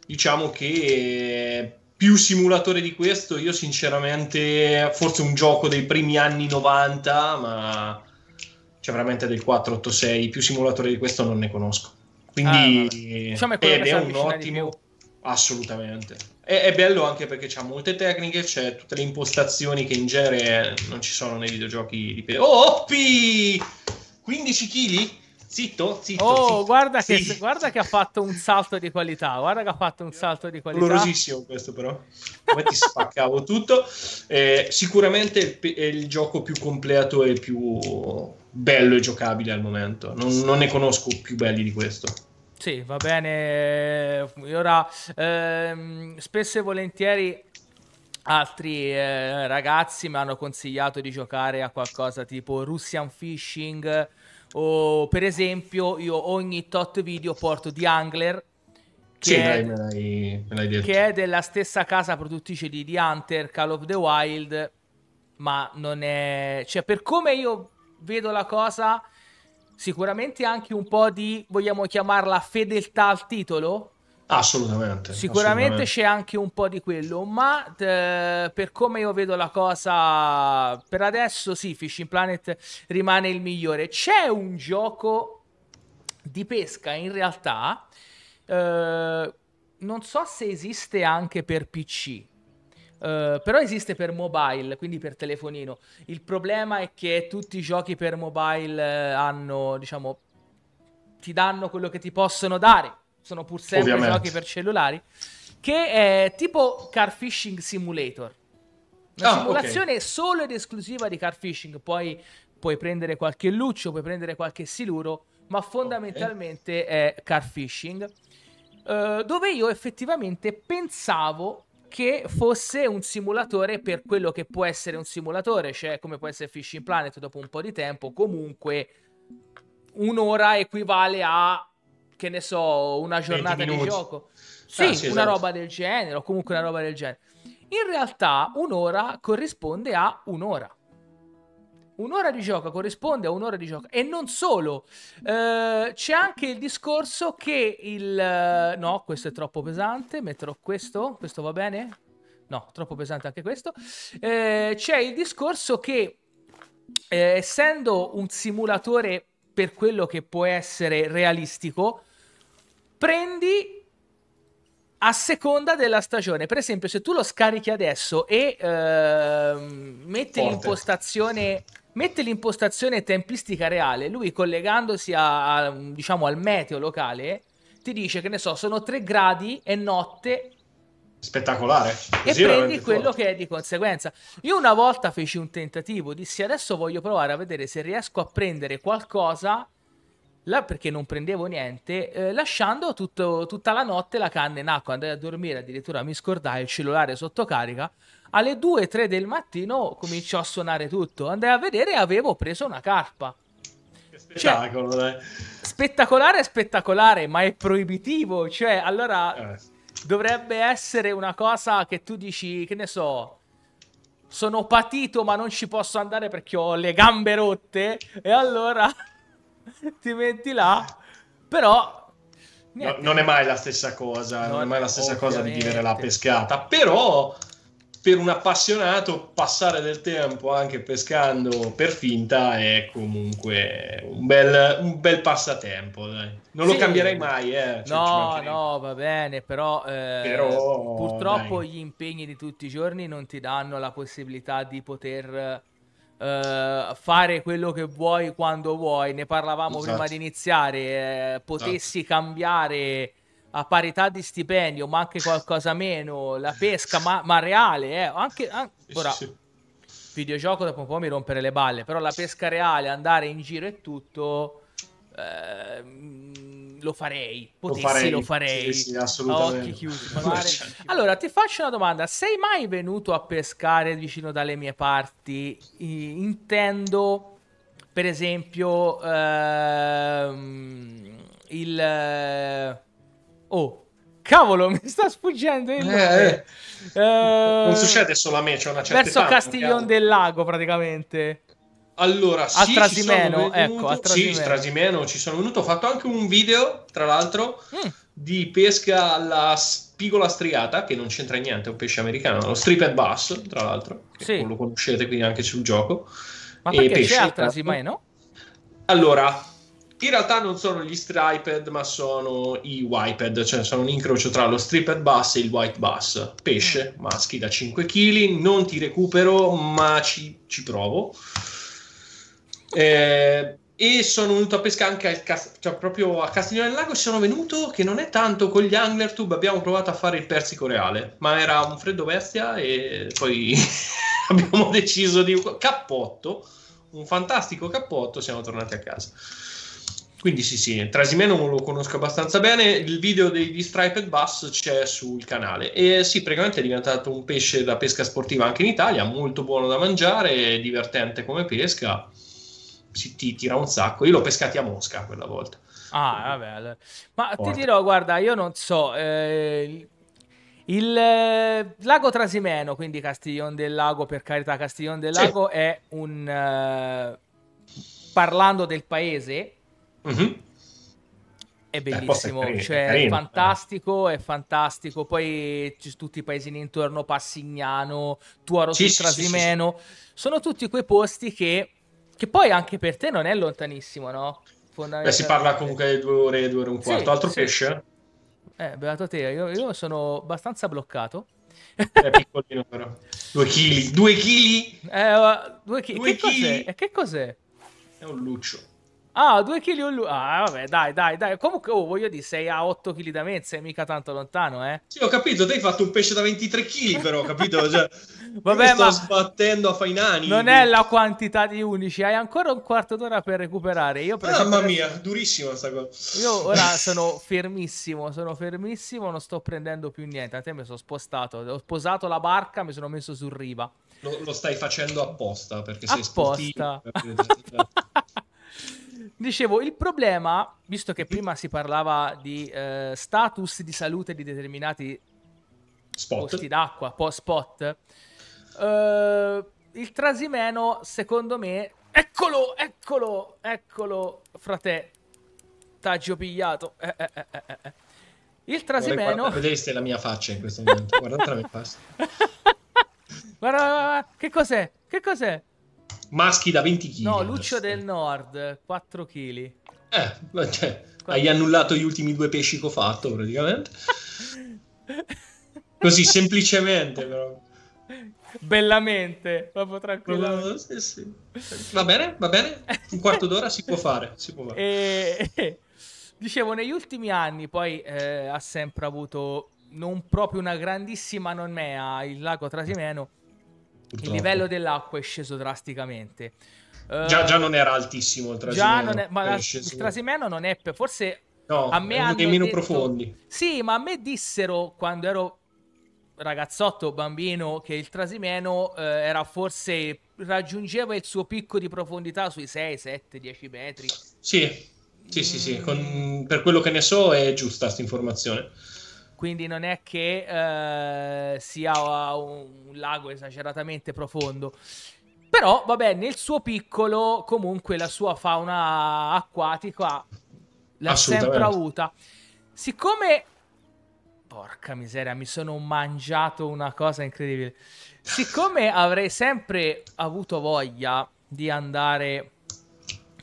Diciamo che più simulatore di questo, io sinceramente, forse un gioco dei primi anni 90, ma cioè veramente del 486, più simulatori di questo non ne conosco. Quindi ah, diciamo è, ed è un ottimo, assolutamente. È, è, bello anche perché c'ha molte tecniche, c'è tutte le impostazioni che in genere non ci sono nei videogiochi di pe- Oh,
oppi! 15 kg? Zitto, zitto. Oh, zitto. Guarda, sì. che, guarda, Che, ha fatto un salto di qualità. Guarda che ha fatto un salto di qualità. Dolorosissimo
questo, però. Come ti spaccavo tutto. Eh, sicuramente è il, è il gioco più completo e più bello e giocabile al momento. Non, non ne conosco più belli di questo.
Sì, va bene. Ora, ehm, spesso e volentieri altri eh, ragazzi mi hanno consigliato di giocare a qualcosa tipo Russian Fishing o per esempio io ogni tot video porto di Angler che, sì, è,
dai, me me che
è della stessa casa produttrice di The Hunter, Call of the Wild ma non è... cioè per come io vedo la cosa sicuramente anche un po' di, vogliamo chiamarla, fedeltà al titolo.
Assolutamente. Sicuramente assolutamente. c'è
anche un po' di quello, ma eh, per come io vedo la cosa, per adesso sì, Fishing Planet rimane il migliore. C'è un gioco di pesca in realtà, eh, non so se esiste anche per PC, eh, però esiste per mobile, quindi per telefonino. Il problema è che tutti i giochi per mobile eh, hanno, diciamo, ti danno quello che ti possono dare. Sono pur sempre Ovviamente. giochi per cellulari. Che è tipo Car Fishing Simulator.
Una oh, simulazione
okay. solo ed esclusiva di car fishing. Poi puoi prendere qualche luccio, puoi prendere qualche siluro, ma fondamentalmente okay. è car fishing. Uh, dove io effettivamente pensavo che fosse un simulatore per quello che può essere un simulatore, cioè come può essere Fishing Planet dopo un po' di tempo, comunque un'ora equivale a, che ne so, una giornata di gioco. Ah,
sì, ah, sì una esatto. roba
del genere, o comunque una roba del genere. In realtà un'ora corrisponde a un'ora. Un'ora di gioco corrisponde a un'ora di gioco. E non solo, eh, c'è anche il discorso che il... Eh, no, questo è troppo pesante, metterò questo, questo va bene? No, troppo pesante anche questo. Eh, c'è il discorso che, eh, essendo un simulatore per quello che può essere realistico, prendi a seconda della stagione. Per esempio, se tu lo scarichi adesso e ehm, metti Forte. l'impostazione mette l'impostazione tempistica reale, lui collegandosi a, a, diciamo, al meteo locale, ti dice che ne so, sono 3 gradi e notte.
Spettacolare. Così e prendi quello
forte. che è di conseguenza. Io una volta feci un tentativo, dissi adesso voglio provare a vedere se riesco a prendere qualcosa Là, perché non prendevo niente, eh, lasciando tutto, tutta la notte la canna in acqua, andai a dormire, addirittura mi scordai il cellulare sotto carica, alle 2-3 del mattino cominciò a suonare tutto. Andai a vedere e avevo preso una carpa.
Che cioè, spettacolo,
cioè, Spettacolare, spettacolare, ma è proibitivo. Cioè, allora eh. dovrebbe essere una cosa che tu dici, che ne so, sono patito ma non ci posso andare perché ho le gambe rotte e allora ti metti là però no, non è mai
la stessa cosa non, non è mai la stessa cosa di vivere la pescata però per un appassionato passare del tempo anche pescando per finta è comunque un bel, un bel passatempo. Dai. Non sì. lo cambierei
mai. Eh. Cioè, no, no, va bene, però, eh, però purtroppo dai. gli impegni di tutti i giorni non ti danno la possibilità di poter... Uh, fare quello che vuoi quando vuoi. Ne parlavamo esatto. prima di esatto. iniziare. Eh, potessi esatto. cambiare a parità di stipendio, ma anche qualcosa meno, la pesca, ma, ma reale, eh. anche, anche ora, sì, sì. videogioco dopo un po' mi rompere le balle, però la pesca reale, andare in giro e tutto, eh, lo farei, potessi lo farei, lo farei. Sì, sì, assolutamente. A occhi chiusi, magari. allora, ti faccio una domanda, sei mai venuto a pescare vicino dalle mie parti? Intendo per esempio ehm, il Oh, cavolo, mi sta sfuggendo. Eh, eh. Eh, non succede solo a me, c'è una certa Verso età, Castiglion del Lago, praticamente.
Allora, a sì, Trasimeno, ecco, a Trasimeno. Sì, Trasimeno ci sono venuto. Ho fatto anche un video, tra l'altro, mm. di pesca alla spigola striata, che non c'entra niente, è un pesce americano, lo striped bass, tra l'altro, sì. lo conoscete quindi anche sul gioco.
Ma perché pesce, c'è a Trasimeno?
Allora, in realtà non sono gli striped, ma sono i wiped, cioè sono un incrocio tra lo striped bass e il white bass. Pesce, mm. maschi da 5 kg, non ti recupero, ma ci, ci provo. Eh, e sono venuto a pescare anche al cas- cioè proprio a Castiglione del Lago. Sono venuto che non è tanto con gli angler tube. Abbiamo provato a fare il persico reale, ma era un freddo bestia. E poi abbiamo deciso di cappotto, un fantastico cappotto. Siamo tornati a casa. Quindi sì, sì, Trasimeno lo conosco abbastanza bene, il video dei, di Striped Bass c'è sul canale e sì, praticamente è diventato un pesce da pesca sportiva anche in Italia, molto buono da mangiare, divertente come pesca, si ti tira un sacco, io l'ho pescato a Mosca quella volta.
Ah, vabbè, ma Forte. ti dirò, guarda, io non so, eh, il eh, lago Trasimeno, quindi Castiglione del Lago, per carità, Castiglione del Lago sì. è un... Eh, parlando del paese, Mm-hmm. È eh, bellissimo, eh, è cioè, è, è eh. fantastico, è fantastico. Poi ci sono tutti i paesini intorno, Passignano, Tuoro sì, sì, Trasimeno, sì, sì. sono tutti quei posti che, che poi anche per te non è lontanissimo, no? Beh, si parla comunque
di due ore, due ore e un quarto. Sì, Altro sì. pesce?
Eh, beato te, io, io sono abbastanza bloccato. È eh, piccolino però.
Due chili, due chili!
Eh, due chili. che cos'è? È un luccio. Ah, due kg un lupo. Ah, vabbè, dai, dai, dai. Comunque, oh, voglio dire, sei a 8 kg da me, sei mica tanto lontano, eh.
Sì, ho capito, te hai fatto un pesce da 23 kg, però, capito? Cioè, vabbè, ma... sto sbattendo a Fainani. Non è la
quantità di unici, hai ancora un quarto d'ora per recuperare. Io, per ah, Mamma esempio, mia,
durissima sta cosa.
Io ora sono fermissimo, sono fermissimo, non sto prendendo più niente. A te mi sono spostato, ho sposato la barca, mi sono messo su riva. Lo, lo stai facendo
apposta, perché apposta. sei sportivo. Eh,
eh, eh, Dicevo, il problema, visto che prima si parlava di eh, status di salute di determinati spot. posti d'acqua, po- spot, eh, il trasimeno, secondo me, eccolo, eccolo, eccolo, frate, t'aggio pigliato. Eh, eh, eh, eh il trasimeno... Guarda,
vedreste la mia faccia in questo momento, guardate la mia faccia. guarda,
guarda, guarda, che cos'è? Che cos'è? maschi da 20 kg. No, Lucio del Nord, 4 kg. Eh, cioè, hai
annullato gli ultimi due pesci che ho fatto praticamente. Così, semplicemente però.
Bellamente, proprio tranquillo. Sì, sì. Va bene, va bene. Un quarto d'ora si può fare. Si può fare. E... Dicevo, negli ultimi anni poi eh, ha sempre avuto non proprio una grandissima nomea il lago Trasimeno, Purtroppo. Il livello dell'acqua è sceso drasticamente. Già, uh, già eh, non era
altissimo il Trasimeno. È, ma sceso... il Trasimeno
non è... Forse no, a me hanno... meno detto, profondi. Sì, ma a me dissero quando ero ragazzotto bambino che il Trasimeno eh, era forse raggiungeva il suo picco di profondità sui 6, 7, 10 metri.
Sì, sì, sì, sì. Con, per quello che ne so è giusta questa informazione
quindi non è che eh, sia uh, un, un lago esageratamente profondo. Però, vabbè, nel suo piccolo, comunque la sua fauna acquatica l'ha sempre avuta. Siccome Porca miseria, mi sono mangiato una cosa incredibile. Siccome avrei sempre avuto voglia di andare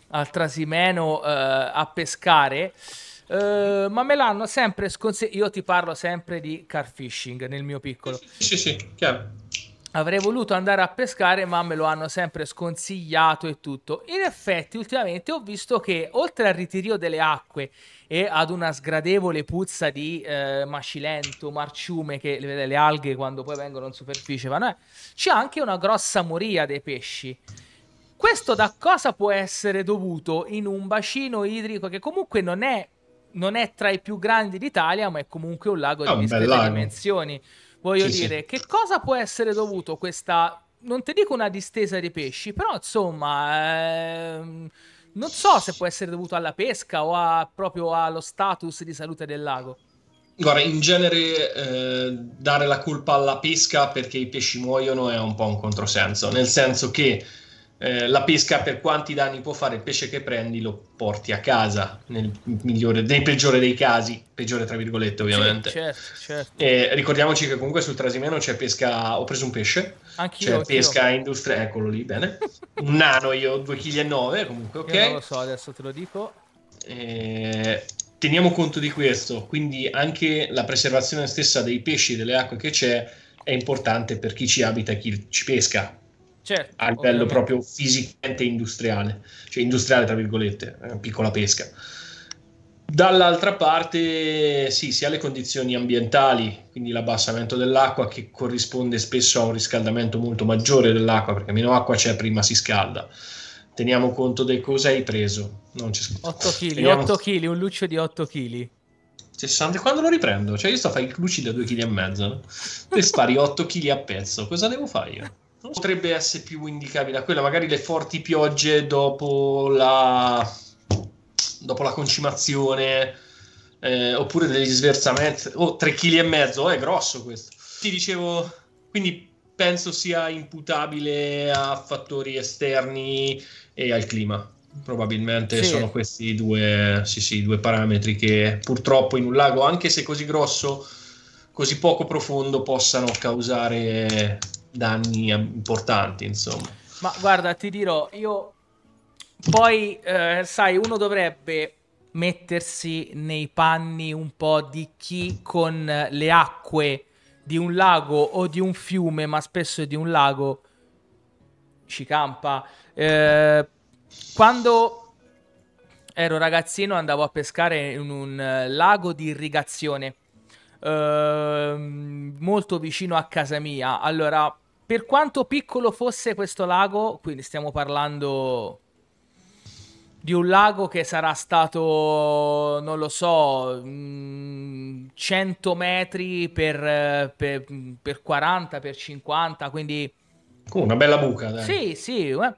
al Trasimeno eh, a pescare, eh, ma me l'hanno sempre sconsigliato. Io ti parlo sempre di car fishing nel mio piccolo. Sì, sì, chiaro. Avrei voluto andare a pescare, ma me lo hanno sempre sconsigliato e tutto. In effetti, ultimamente ho visto che oltre al ritiro delle acque e ad una sgradevole puzza di eh, macilento, marciume che le, le alghe quando poi vengono in superficie vanno, eh, c'è anche una grossa moria dei pesci. Questo da cosa può essere dovuto in un bacino idrico che comunque non è non è tra i più grandi d'Italia, ma è comunque un lago di discrete dimensioni. Voglio sì, dire, sì. che cosa può essere dovuto questa, non ti dico una distesa di pesci, però insomma, ehm, non so se può essere dovuto alla pesca o a, proprio allo status di salute del lago.
Guarda, in genere eh, dare la colpa alla pesca perché i pesci muoiono è un po' un controsenso, nel senso che eh, la pesca per quanti danni può fare, il pesce che prendi lo porti a casa, nel, migliore, nel peggiore dei casi, peggiore tra virgolette ovviamente. Sì, certo, certo. Eh, ricordiamoci che comunque sul Trasimeno c'è pesca, ho preso un pesce,
anch'io, c'è anch'io. pesca
industriale, eccolo lì, bene, un nano io, 2,9 kg comunque, ok? Io non lo so, adesso te lo dico. Eh, teniamo conto di questo, quindi anche la preservazione stessa dei pesci, delle acque che c'è, è importante per chi ci abita e chi ci pesca Certo, a livello ovviamente. proprio fisicamente industriale, cioè industriale tra virgolette, eh, piccola pesca. Dall'altra parte, sì, sia le condizioni ambientali, quindi l'abbassamento dell'acqua che corrisponde spesso a un riscaldamento molto maggiore dell'acqua, perché meno acqua c'è prima si scalda. Teniamo conto del cosa hai preso. Non c'è 8 kg, Teniamo... 8 kg, un luccio di 8 kg. 60, quando lo riprendo? Cioè io sto a fare i luci da 2 kg e mezzo, no? te spari 8 kg a pezzo, cosa devo fare io? potrebbe essere più indicabile a quella, magari le forti piogge dopo la, dopo la concimazione eh, oppure degli sversamenti. Oh, 3,5 kg, oh, è grosso questo. Ti dicevo, quindi penso sia imputabile a fattori esterni e al clima. Probabilmente sì. sono questi due, sì, sì, due parametri che purtroppo in un lago, anche se così grosso, così poco profondo, possano causare danni importanti,
insomma. Ma guarda, ti dirò, io poi, eh, sai, uno dovrebbe mettersi nei panni un po' di chi con le acque di un lago o di un fiume, ma spesso di un lago, ci campa. Eh, quando ero ragazzino andavo a pescare in un eh, lago di irrigazione eh, molto vicino a casa mia. Allora per quanto piccolo fosse questo lago, quindi stiamo parlando di un lago che sarà stato, non lo so, 100 mm, metri per, per, per 40, per 50, quindi...
Una bella buca, dai. Sì,
sì. Eh.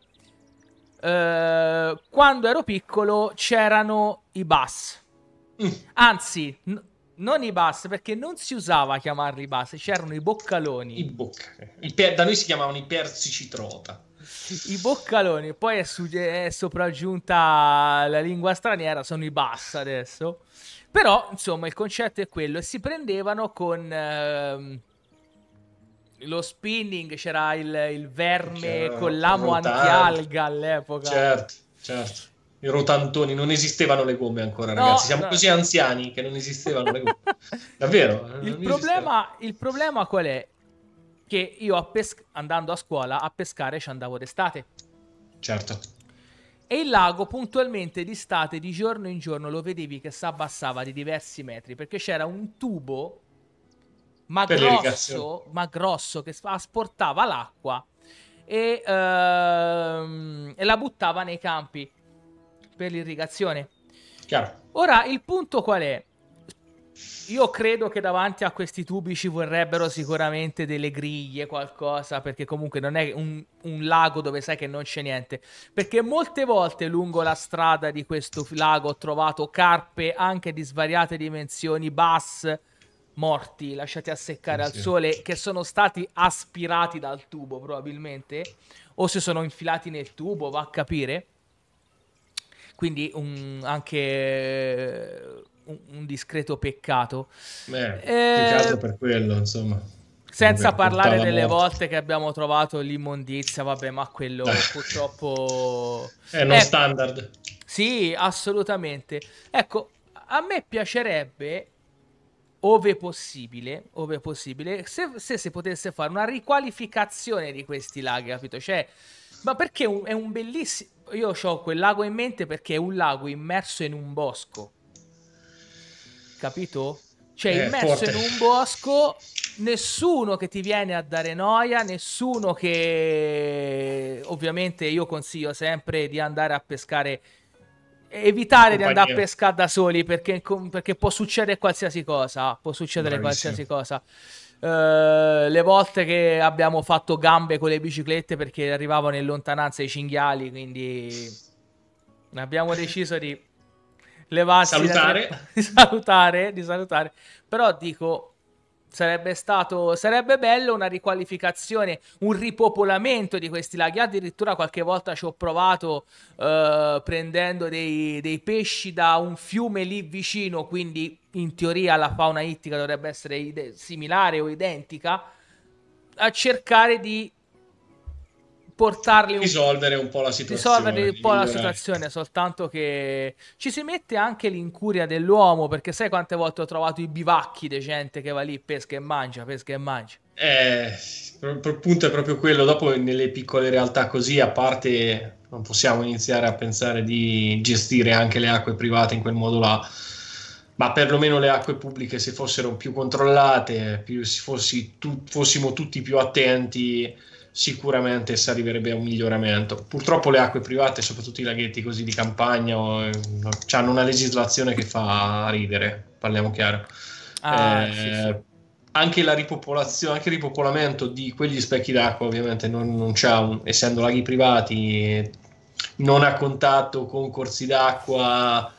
eh. quando ero piccolo c'erano i bus. Mm. Anzi, non i bus, perché non si usava chiamarli bus, c'erano i boccaloni. I boccaloni. Per- da noi si
chiamavano i persici trota.
I boccaloni, poi è, su- è sopraggiunta la lingua straniera, sono i bus adesso. Però, insomma, il concetto è quello. E si prendevano con... Ehm, lo spinning c'era il, il verme c'era con l'amo antialga all'epoca. Certo,
certo i rotantoni, non esistevano le gomme ancora, ragazzi. No, Siamo no. così anziani che non esistevano le gomme. Davvero? Il problema,
il problema, qual è? Che io a pes- andando a scuola a pescare ci andavo d'estate. Certo. E il lago puntualmente d'estate, di giorno in giorno, lo vedevi che si abbassava di diversi metri perché c'era un tubo ma, grosso, ma grosso che asportava l'acqua e, ehm, e la buttava nei campi per l'irrigazione. Chiaro. Ora il punto qual è? Io credo che davanti a questi tubi ci vorrebbero sicuramente delle griglie, qualcosa, perché comunque non è un, un, lago dove sai che non c'è niente. Perché molte volte lungo la strada di questo lago ho trovato carpe anche di svariate dimensioni, bass, morti, lasciati a seccare eh, sì, al sole, che sono stati aspirati dal tubo probabilmente, o se sono infilati nel tubo, va a capire quindi un, anche eh, un, un, discreto peccato. Beh, eh, per
quello, insomma. Senza Vabbè, parlare delle morte.
volte che abbiamo trovato l'immondizia, vabbè, ma quello purtroppo... È uno eh, standard. Sì, assolutamente. Ecco, a me piacerebbe, ove possibile, ove possibile se, se si potesse fare una riqualificazione di questi laghi, capito? Cioè, ma perché è un bellissimo io ho quel lago in mente perché è un lago immerso in un bosco. Capito? Cioè, eh, immerso forte. in un bosco, nessuno che ti viene a dare noia, nessuno che ovviamente io consiglio sempre di andare a pescare evitare di andare a pescare da soli perché, perché può succedere qualsiasi cosa, può succedere Bravissimo. qualsiasi cosa. Eh, le volte che abbiamo fatto gambe con le biciclette perché arrivavano in lontananza i cinghiali, quindi abbiamo deciso di levarsi salutare. Da, di salutare, di salutare. Però dico Sarebbe stato, sarebbe bello una riqualificazione, un ripopolamento di questi laghi. Addirittura qualche volta ci ho provato eh, prendendo dei, dei pesci da un fiume lì vicino, quindi in teoria la fauna ittica dovrebbe essere ide- similare o identica, a cercare di portarli un... risolvere
un po' la situazione risolvere un po' la situazione
soltanto che ci si mette anche l'incuria dell'uomo perché sai quante volte ho trovato i bivacchi di gente che va lì pesca e mangia pesca e mangia
eh, il punto è proprio quello dopo nelle piccole realtà così a parte non possiamo iniziare a pensare di gestire anche le acque private in quel modo là ma perlomeno le acque pubbliche se fossero più controllate più fossi tu, fossimo tutti più attenti sicuramente si arriverebbe a un miglioramento. Purtroppo le acque private, soprattutto i laghetti così di campagna, eh, hanno una legislazione che fa ridere, parliamo chiaro. Ah, eh, sì, sì. Anche la ripopolazione, anche il ripopolamento di quegli specchi d'acqua, ovviamente, non, non c'è, un, essendo laghi privati, non a contatto con corsi d'acqua.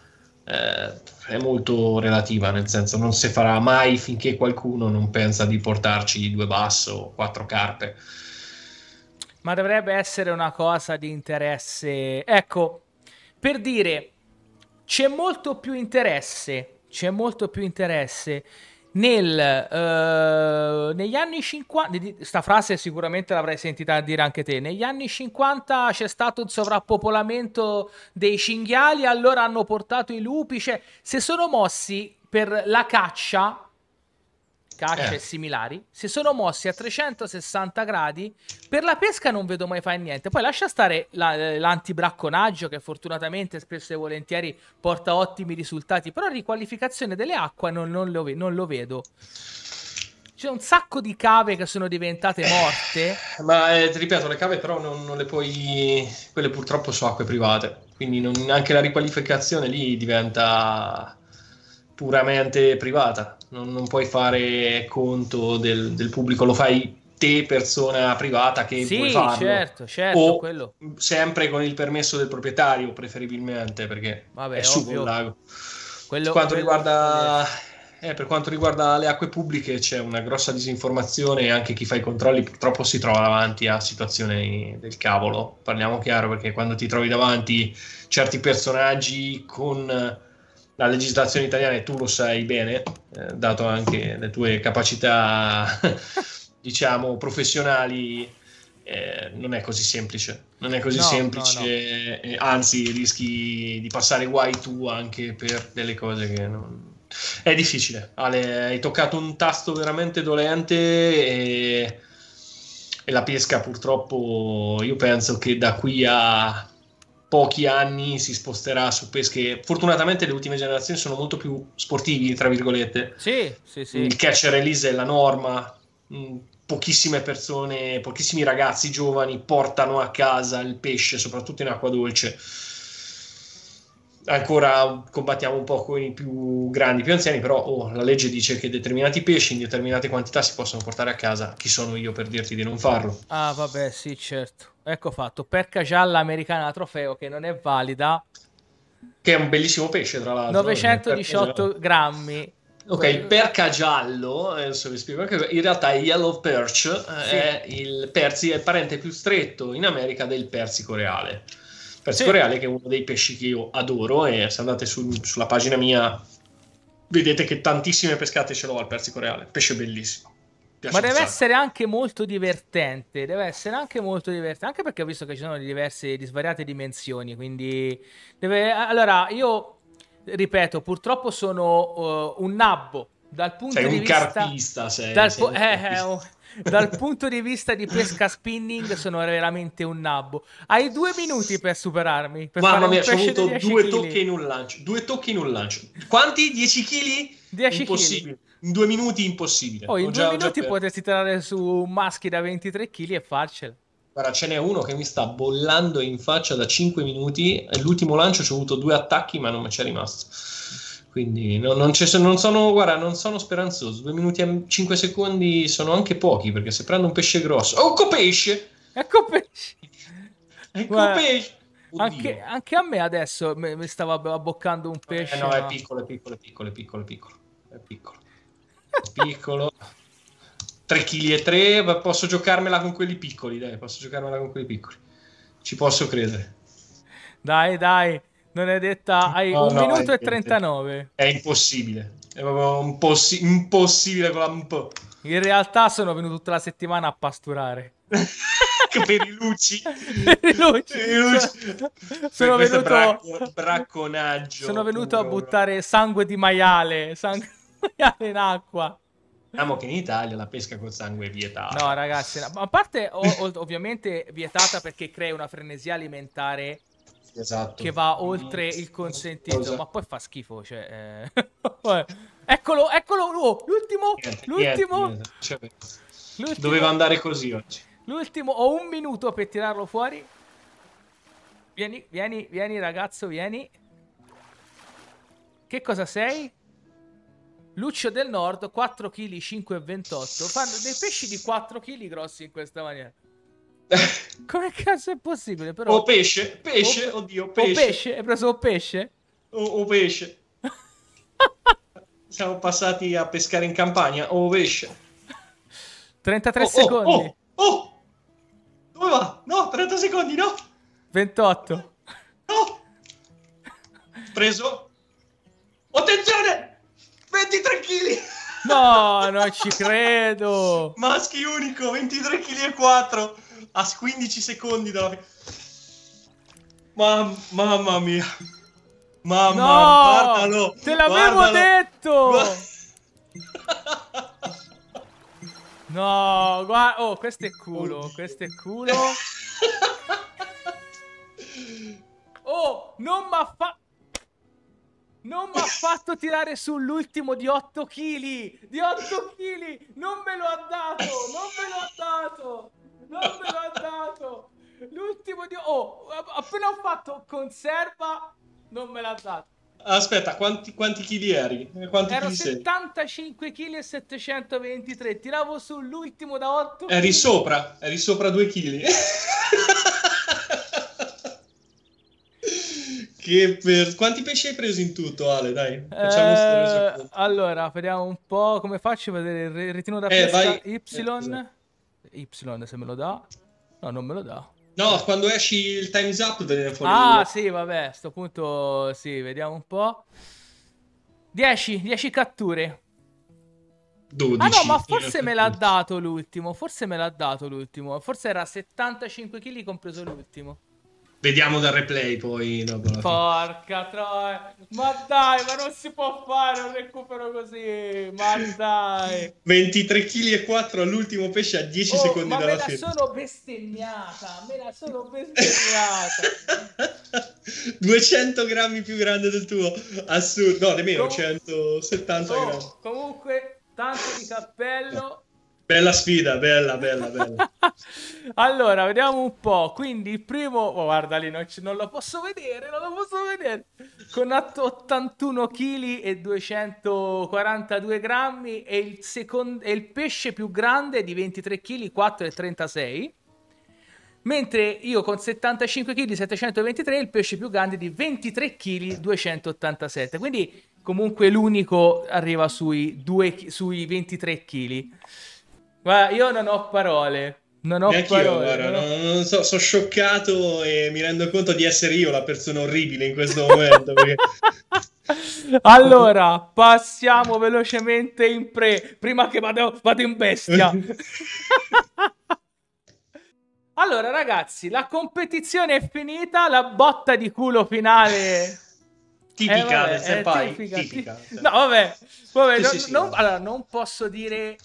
Eh, è molto relativa, nel senso non si farà mai finché qualcuno non pensa di portarci due basso o quattro carpe
ma dovrebbe essere una cosa di interesse. Ecco, per dire, c'è molto più interesse, c'è molto più interesse nel, eh, negli anni 50, questa frase sicuramente l'avrai sentita dire anche te, negli anni 50 c'è stato un sovrappopolamento dei cinghiali, allora hanno portato i lupi, cioè si sono mossi per la caccia, caccia eh. e similari, si sono mossi a 360 gradi. Per la pesca non vedo mai fare niente. Poi lascia stare la, eh, l'antibracconaggio, che fortunatamente spesso e volentieri porta ottimi risultati. Però riqualificazione delle acque non, non, lo, non lo vedo c'è un sacco di cave che sono diventate eh, morte. Eh, ma eh, ti ripeto, le cave però non,
non, le puoi. quelle purtroppo sono acque private. Quindi non, anche la riqualificazione lì diventa puramente privata non, non puoi fare conto del, del, pubblico, lo fai te persona privata che sì, puoi farlo. certo,
certo, o quello.
sempre con il permesso del proprietario preferibilmente perché Vabbè, è su un lago. Quello, quanto quello riguarda... Eh, per quanto riguarda le acque pubbliche c'è una grossa disinformazione e anche chi fa i controlli purtroppo si trova davanti a situazioni del cavolo, parliamo chiaro, perché quando ti trovi davanti certi personaggi con la legislazione italiana, e tu lo sai bene, eh, dato anche le tue capacità, diciamo, professionali, eh, non è così semplice. Non è così no, semplice, no, no. Eh, anzi rischi di passare guai tu anche per delle cose che non... È difficile, Ale, hai toccato un tasto veramente dolente e, e la pesca purtroppo io penso che da qui a pochi anni si sposterà su pesche. Fortunatamente le ultime generazioni sono molto più sportivi, tra virgolette. Sì, sì, sì. Il catch and release è la norma. Mm, pochissime persone, pochissimi ragazzi giovani portano a casa il pesce, soprattutto in acqua dolce. Ancora combattiamo un po' con i più grandi, più anziani, però oh, la legge dice che determinati pesci in determinate quantità si possono portare a casa. Chi sono io per dirti di non farlo?
Ah, vabbè, sì, certo. Ecco fatto, perca gialla americana trofeo che non è valida.
Che è un bellissimo pesce, tra l'altro. 918
esatto. grammi. Ok, il perca giallo, adesso eh,
vi spiego perché, in realtà il yellow perch eh, sì. è, il perzi, è il parente più stretto in America del persico reale. Persico sì. reale che è uno dei pesci che io adoro e se andate su, sulla pagina mia vedete che tantissime pescate ce l'ho al persico reale, pesce
bellissimo. Ma deve essere anche molto divertente, deve essere anche molto divertente, anche perché ho visto che ci sono di diverse, di svariate dimensioni, quindi... Deve... Allora, io, ripeto, purtroppo sono uh, un nabbo dal punto sei di vista... Cartista,
sei, dal sei po- un cartista,
eh, dal punto di vista di pesca spinning sono veramente un nabbo. Hai due minuti per superarmi. Per Mamma mia, ho avuto due tocchi in un lancio. Due tocchi in un lancio. Quanti?
10 kg? 10 kg. In due minuti impossibile. Poi oh, in ho due già, minuti potresti
tirare su maschi da 23 kg e farcela. Guarda, ce n'è uno che
mi sta bollando in faccia da 5 minuti. L'ultimo lancio ci ho avuto due attacchi, ma non mi c'è rimasto. Quindi no, non, non, sono, guarda, non sono speranzoso. Due minuti e cinque secondi sono anche pochi perché se prendo un pesce grosso. Oh,
pesce! Ecco pesce! Ecco pesce! Anche, anche, a me adesso mi stava abboccando un pesce. Eh, no, ma... è piccolo, è
piccolo, è piccolo, è piccolo, è piccolo. È piccolo. È piccolo. 3 kg e 3, posso giocarmela con quelli piccoli, dai, posso giocarmela con quelli piccoli. Ci posso credere.
Dai, dai non è detta hai no, un no, minuto e 39
è impossibile è proprio impossi- impossibile con la un
in realtà sono venuto tutta la settimana a pasturare per i luci, per i luci. Per i luci. sono venuto bracconaggio sono venuto puro. a buttare sangue di maiale sangue di maiale in acqua Diciamo che in Italia la pesca col sangue è vietata. No, ragazzi, no. a parte ovviamente vietata perché crea una frenesia alimentare esatto. che va oltre il consentito, ma poi fa schifo. Cioè, eh. eccolo, eccolo, oh, l'ultimo, niente, l'ultimo. Niente, cioè, l'ultimo. Doveva andare
così oggi.
L'ultimo, ho un minuto per tirarlo fuori. Vieni, vieni, vieni ragazzo, vieni. Che cosa sei? Luccio del Nord, 4 kg, 5,28. Fanno dei pesci di 4 kg grossi in questa maniera. Come cazzo è possibile? Però... O pesce, pesce, o... oddio, pesce. O pesce, hai preso o pesce? O, o
pesce. Siamo passati a pescare in campagna, o pesce.
33 oh, secondi.
Oh, oh, oh, Dove va? No, 30 secondi, no.
28. No.
Preso. Attenzione! 23 kg!
No, non ci credo.
Maschi unico, 23 kg e 4 a 15 secondi
dalla fine. Ma mamma mia. Mamma, no! guardalo. Te l'avevo detto. no, guarda, oh, questo è culo, questo è culo. Oh, non m'ha fatto non mi ha fatto tirare su l'ultimo di 8 kg! Di 8 kg! Non me lo ha dato! Non me lo ha dato! non me l'ha dato. L'ultimo di... Oh, appena ho fatto conserva, non me l'ha dato. Aspetta,
quanti, quanti chili eri? Quanti Ero chili
75 kg e 723. Tiravo sull'ultimo da 8. Eri
sopra, eri sopra 2 kg. che per... Quanti pesci hai preso in tutto, Ale? Dai, facciamo eh,
Allora, vediamo un po' come faccio a vedere il retino da eh, pesca vai. Y. Eh, esatto. Y se me lo dà. No, non me lo dà. No, quando esci il time's up viene fuori. Ah, il... sì, vabbè, a sto punto sì, vediamo un po'. 10, 10 catture.
12. Ah no, ma forse me l'ha
dato l'ultimo, forse me l'ha dato l'ultimo, forse era 75 kg compreso l'ultimo.
Vediamo dal replay poi. No, Porca
troia, ma dai, ma non si può fare un recupero così. Ma dai,
23 kg e 4 all'ultimo pesce a 10 oh, secondi ma dalla fine. Me la
sono bestemmiata, me la sono bestemmiata.
200 grammi più grande del tuo, assurdo, no, nemmeno Com- 170 oh, grammi.
Comunque, tanto di cappello
Bella sfida, bella, bella, bella.
allora, vediamo un po'. Quindi il primo, oh, guarda lì, non, non, lo posso vedere, non lo posso vedere. Con 81 kg e 242 grammi e il, second... e il pesce più grande di 23 kg, 4,36 mentre io con 75 kg 723 il pesce più grande di 23 kg 287 quindi comunque l'unico arriva sui, 2, sui 23 kg Guarda, io non ho parole. Non ho Neanch'io, parole. Guarda, non,
ho... non so, sono scioccato e mi rendo conto di essere io la persona orribile in questo momento. perché...
Allora, passiamo velocemente in pre, prima che vado, vado in bestia. allora, ragazzi, la competizione è finita, la botta di culo finale
tipica eh, vabbè, del senpai. Tipica,
tipica. tipica. No, vabbè, vabbè sì, non, sì, sì, non, allora, non posso dire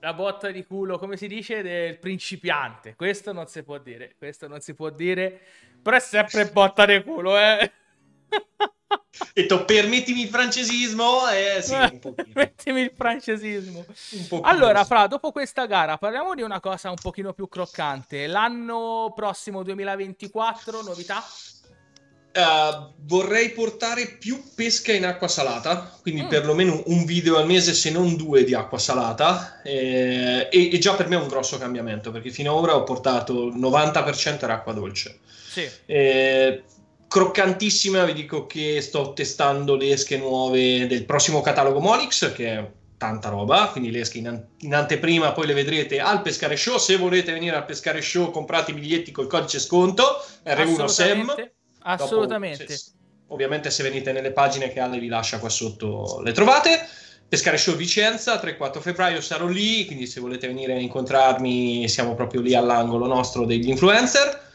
la botta di culo, come si dice, del principiante. Questo non si può dire, questo non si può dire, però è sempre botta di culo, eh. detto permettimi il francesismo eh, sì, permettimi il francesismo allora fra dopo questa gara parliamo di una cosa un pochino più croccante l'anno prossimo 2024 novità
Uh, vorrei portare più pesca in acqua salata, quindi mm. perlomeno un video al mese, se non due di acqua salata. Eh, e, e, già per me è un grosso cambiamento, perché fino ad ora ho portato il 90% era acqua dolce. Sì. Eh, croccantissima, vi dico che sto testando le esche nuove del prossimo catalogo Monix, che è tanta roba, quindi le esche in, an- in, anteprima, poi le vedrete al Pescare Show. Se volete venire al Pescare Show comprate i biglietti col codice sconto R1SEM
Assolutamente. Dopo, cioè, se,
ovviamente se venite nelle pagine che Ale vi lascia qua sotto le trovate. Pescare Show Vicenza, 3-4 febbraio sarò lì, quindi se volete venire a incontrarmi siamo proprio lì all'angolo nostro degli influencer.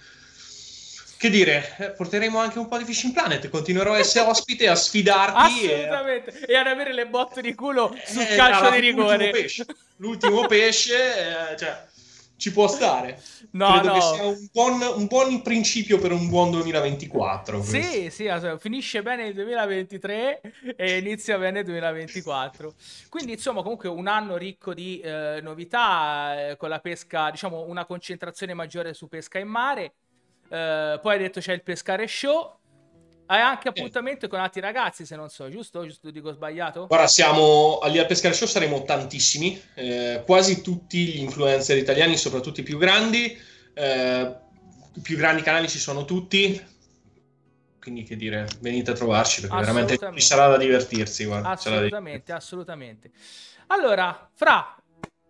Che dire, eh, porteremo anche un po' di Fishing Planet, continuerò a essere ospite, a sfidarti.
Assolutamente, e... e, ad avere le botte di culo sul eh, calcio di rigore. L'ultimo pesce, l'ultimo pesce eh, cioè ci può stare.
No, Credo no. che sia un buon, un buon, principio per un buon 2024. Sì,
sì, ah, cioè, finisce bene il 2023 e inizia bene il 2024. Quindi, insomma, comunque un anno ricco di eh, novità eh, con la pesca, diciamo, una concentrazione maggiore su pesca in mare. Eh, poi hai detto c'è il pescare show hai anche appuntamento eh. con altri ragazzi, se non so, giusto? Giusto, dico sbagliato? Ora
siamo lì al Pescara Show, saremo tantissimi, eh, quasi tutti gli influencer italiani, soprattutto i più grandi. Eh, I più grandi canali ci sono tutti, quindi che dire, venite a trovarci perché veramente ci sarà da divertirsi. Guarda, assolutamente, da
divertirsi. assolutamente. Allora, Fra,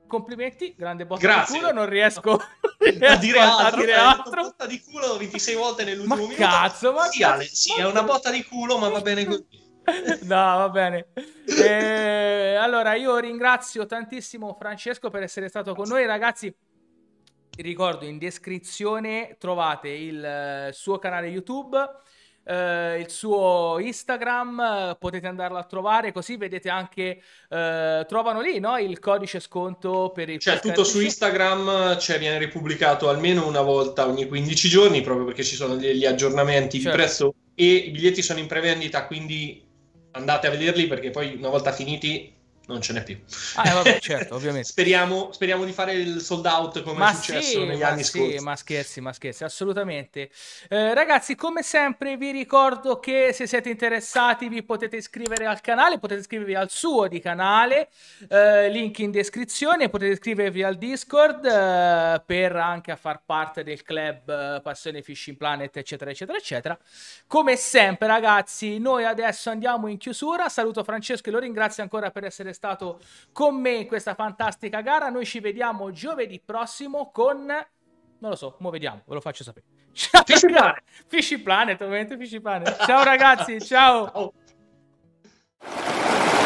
complimenti, grande botta Grazie. di culo, non riesco a dire altro. A dire altro. Eh, botta di culo 26 volte nell'ultimo ma minuto. Cazzo, ma sì, cazzo.
sì, è una botta di culo, ma va bene così.
No, va bene. E, eh, allora, io ringrazio tantissimo Francesco per essere stato con noi, ragazzi. Ricordo in descrizione trovate il eh, suo canale YouTube eh, il suo Instagram, eh, potete andarlo a trovare così vedete anche, eh, trovano lì no? il codice sconto per il... Cioè tutto su
Instagram cioè, viene ripubblicato almeno una volta ogni 15 giorni proprio perché ci sono gli, aggiornamenti certo. di prezzo e i biglietti sono in prevendita quindi andate a vederli perché poi una volta finiti non ce n'è più.
Ah, eh, vabbè, certo, ovviamente. speriamo, speriamo, di fare il sold out come ma è successo sì, negli anni sì, scorsi. Ma scherzi, ma scherzi, assolutamente. Eh, ragazzi, come sempre vi ricordo che se siete interessati vi potete iscrivere al canale, potete iscrivervi al suo di canale, eh, link in descrizione, potete iscrivervi al Discord eh, per anche a far parte del club eh, Passione Fishing Planet, eccetera, eccetera, eccetera. Come sempre, ragazzi, noi adesso andiamo in chiusura. Saluto Francesco e lo ringrazio ancora per essere stato con me in questa fantastica gara. Noi ci vediamo giovedì prossimo con... Non lo so, mo vediamo, ve lo faccio sapere. Ciao, Fishy Planet. Fishy Planet, ovviamente Fishy Planet. Ciao ragazzi, ciao. ciao.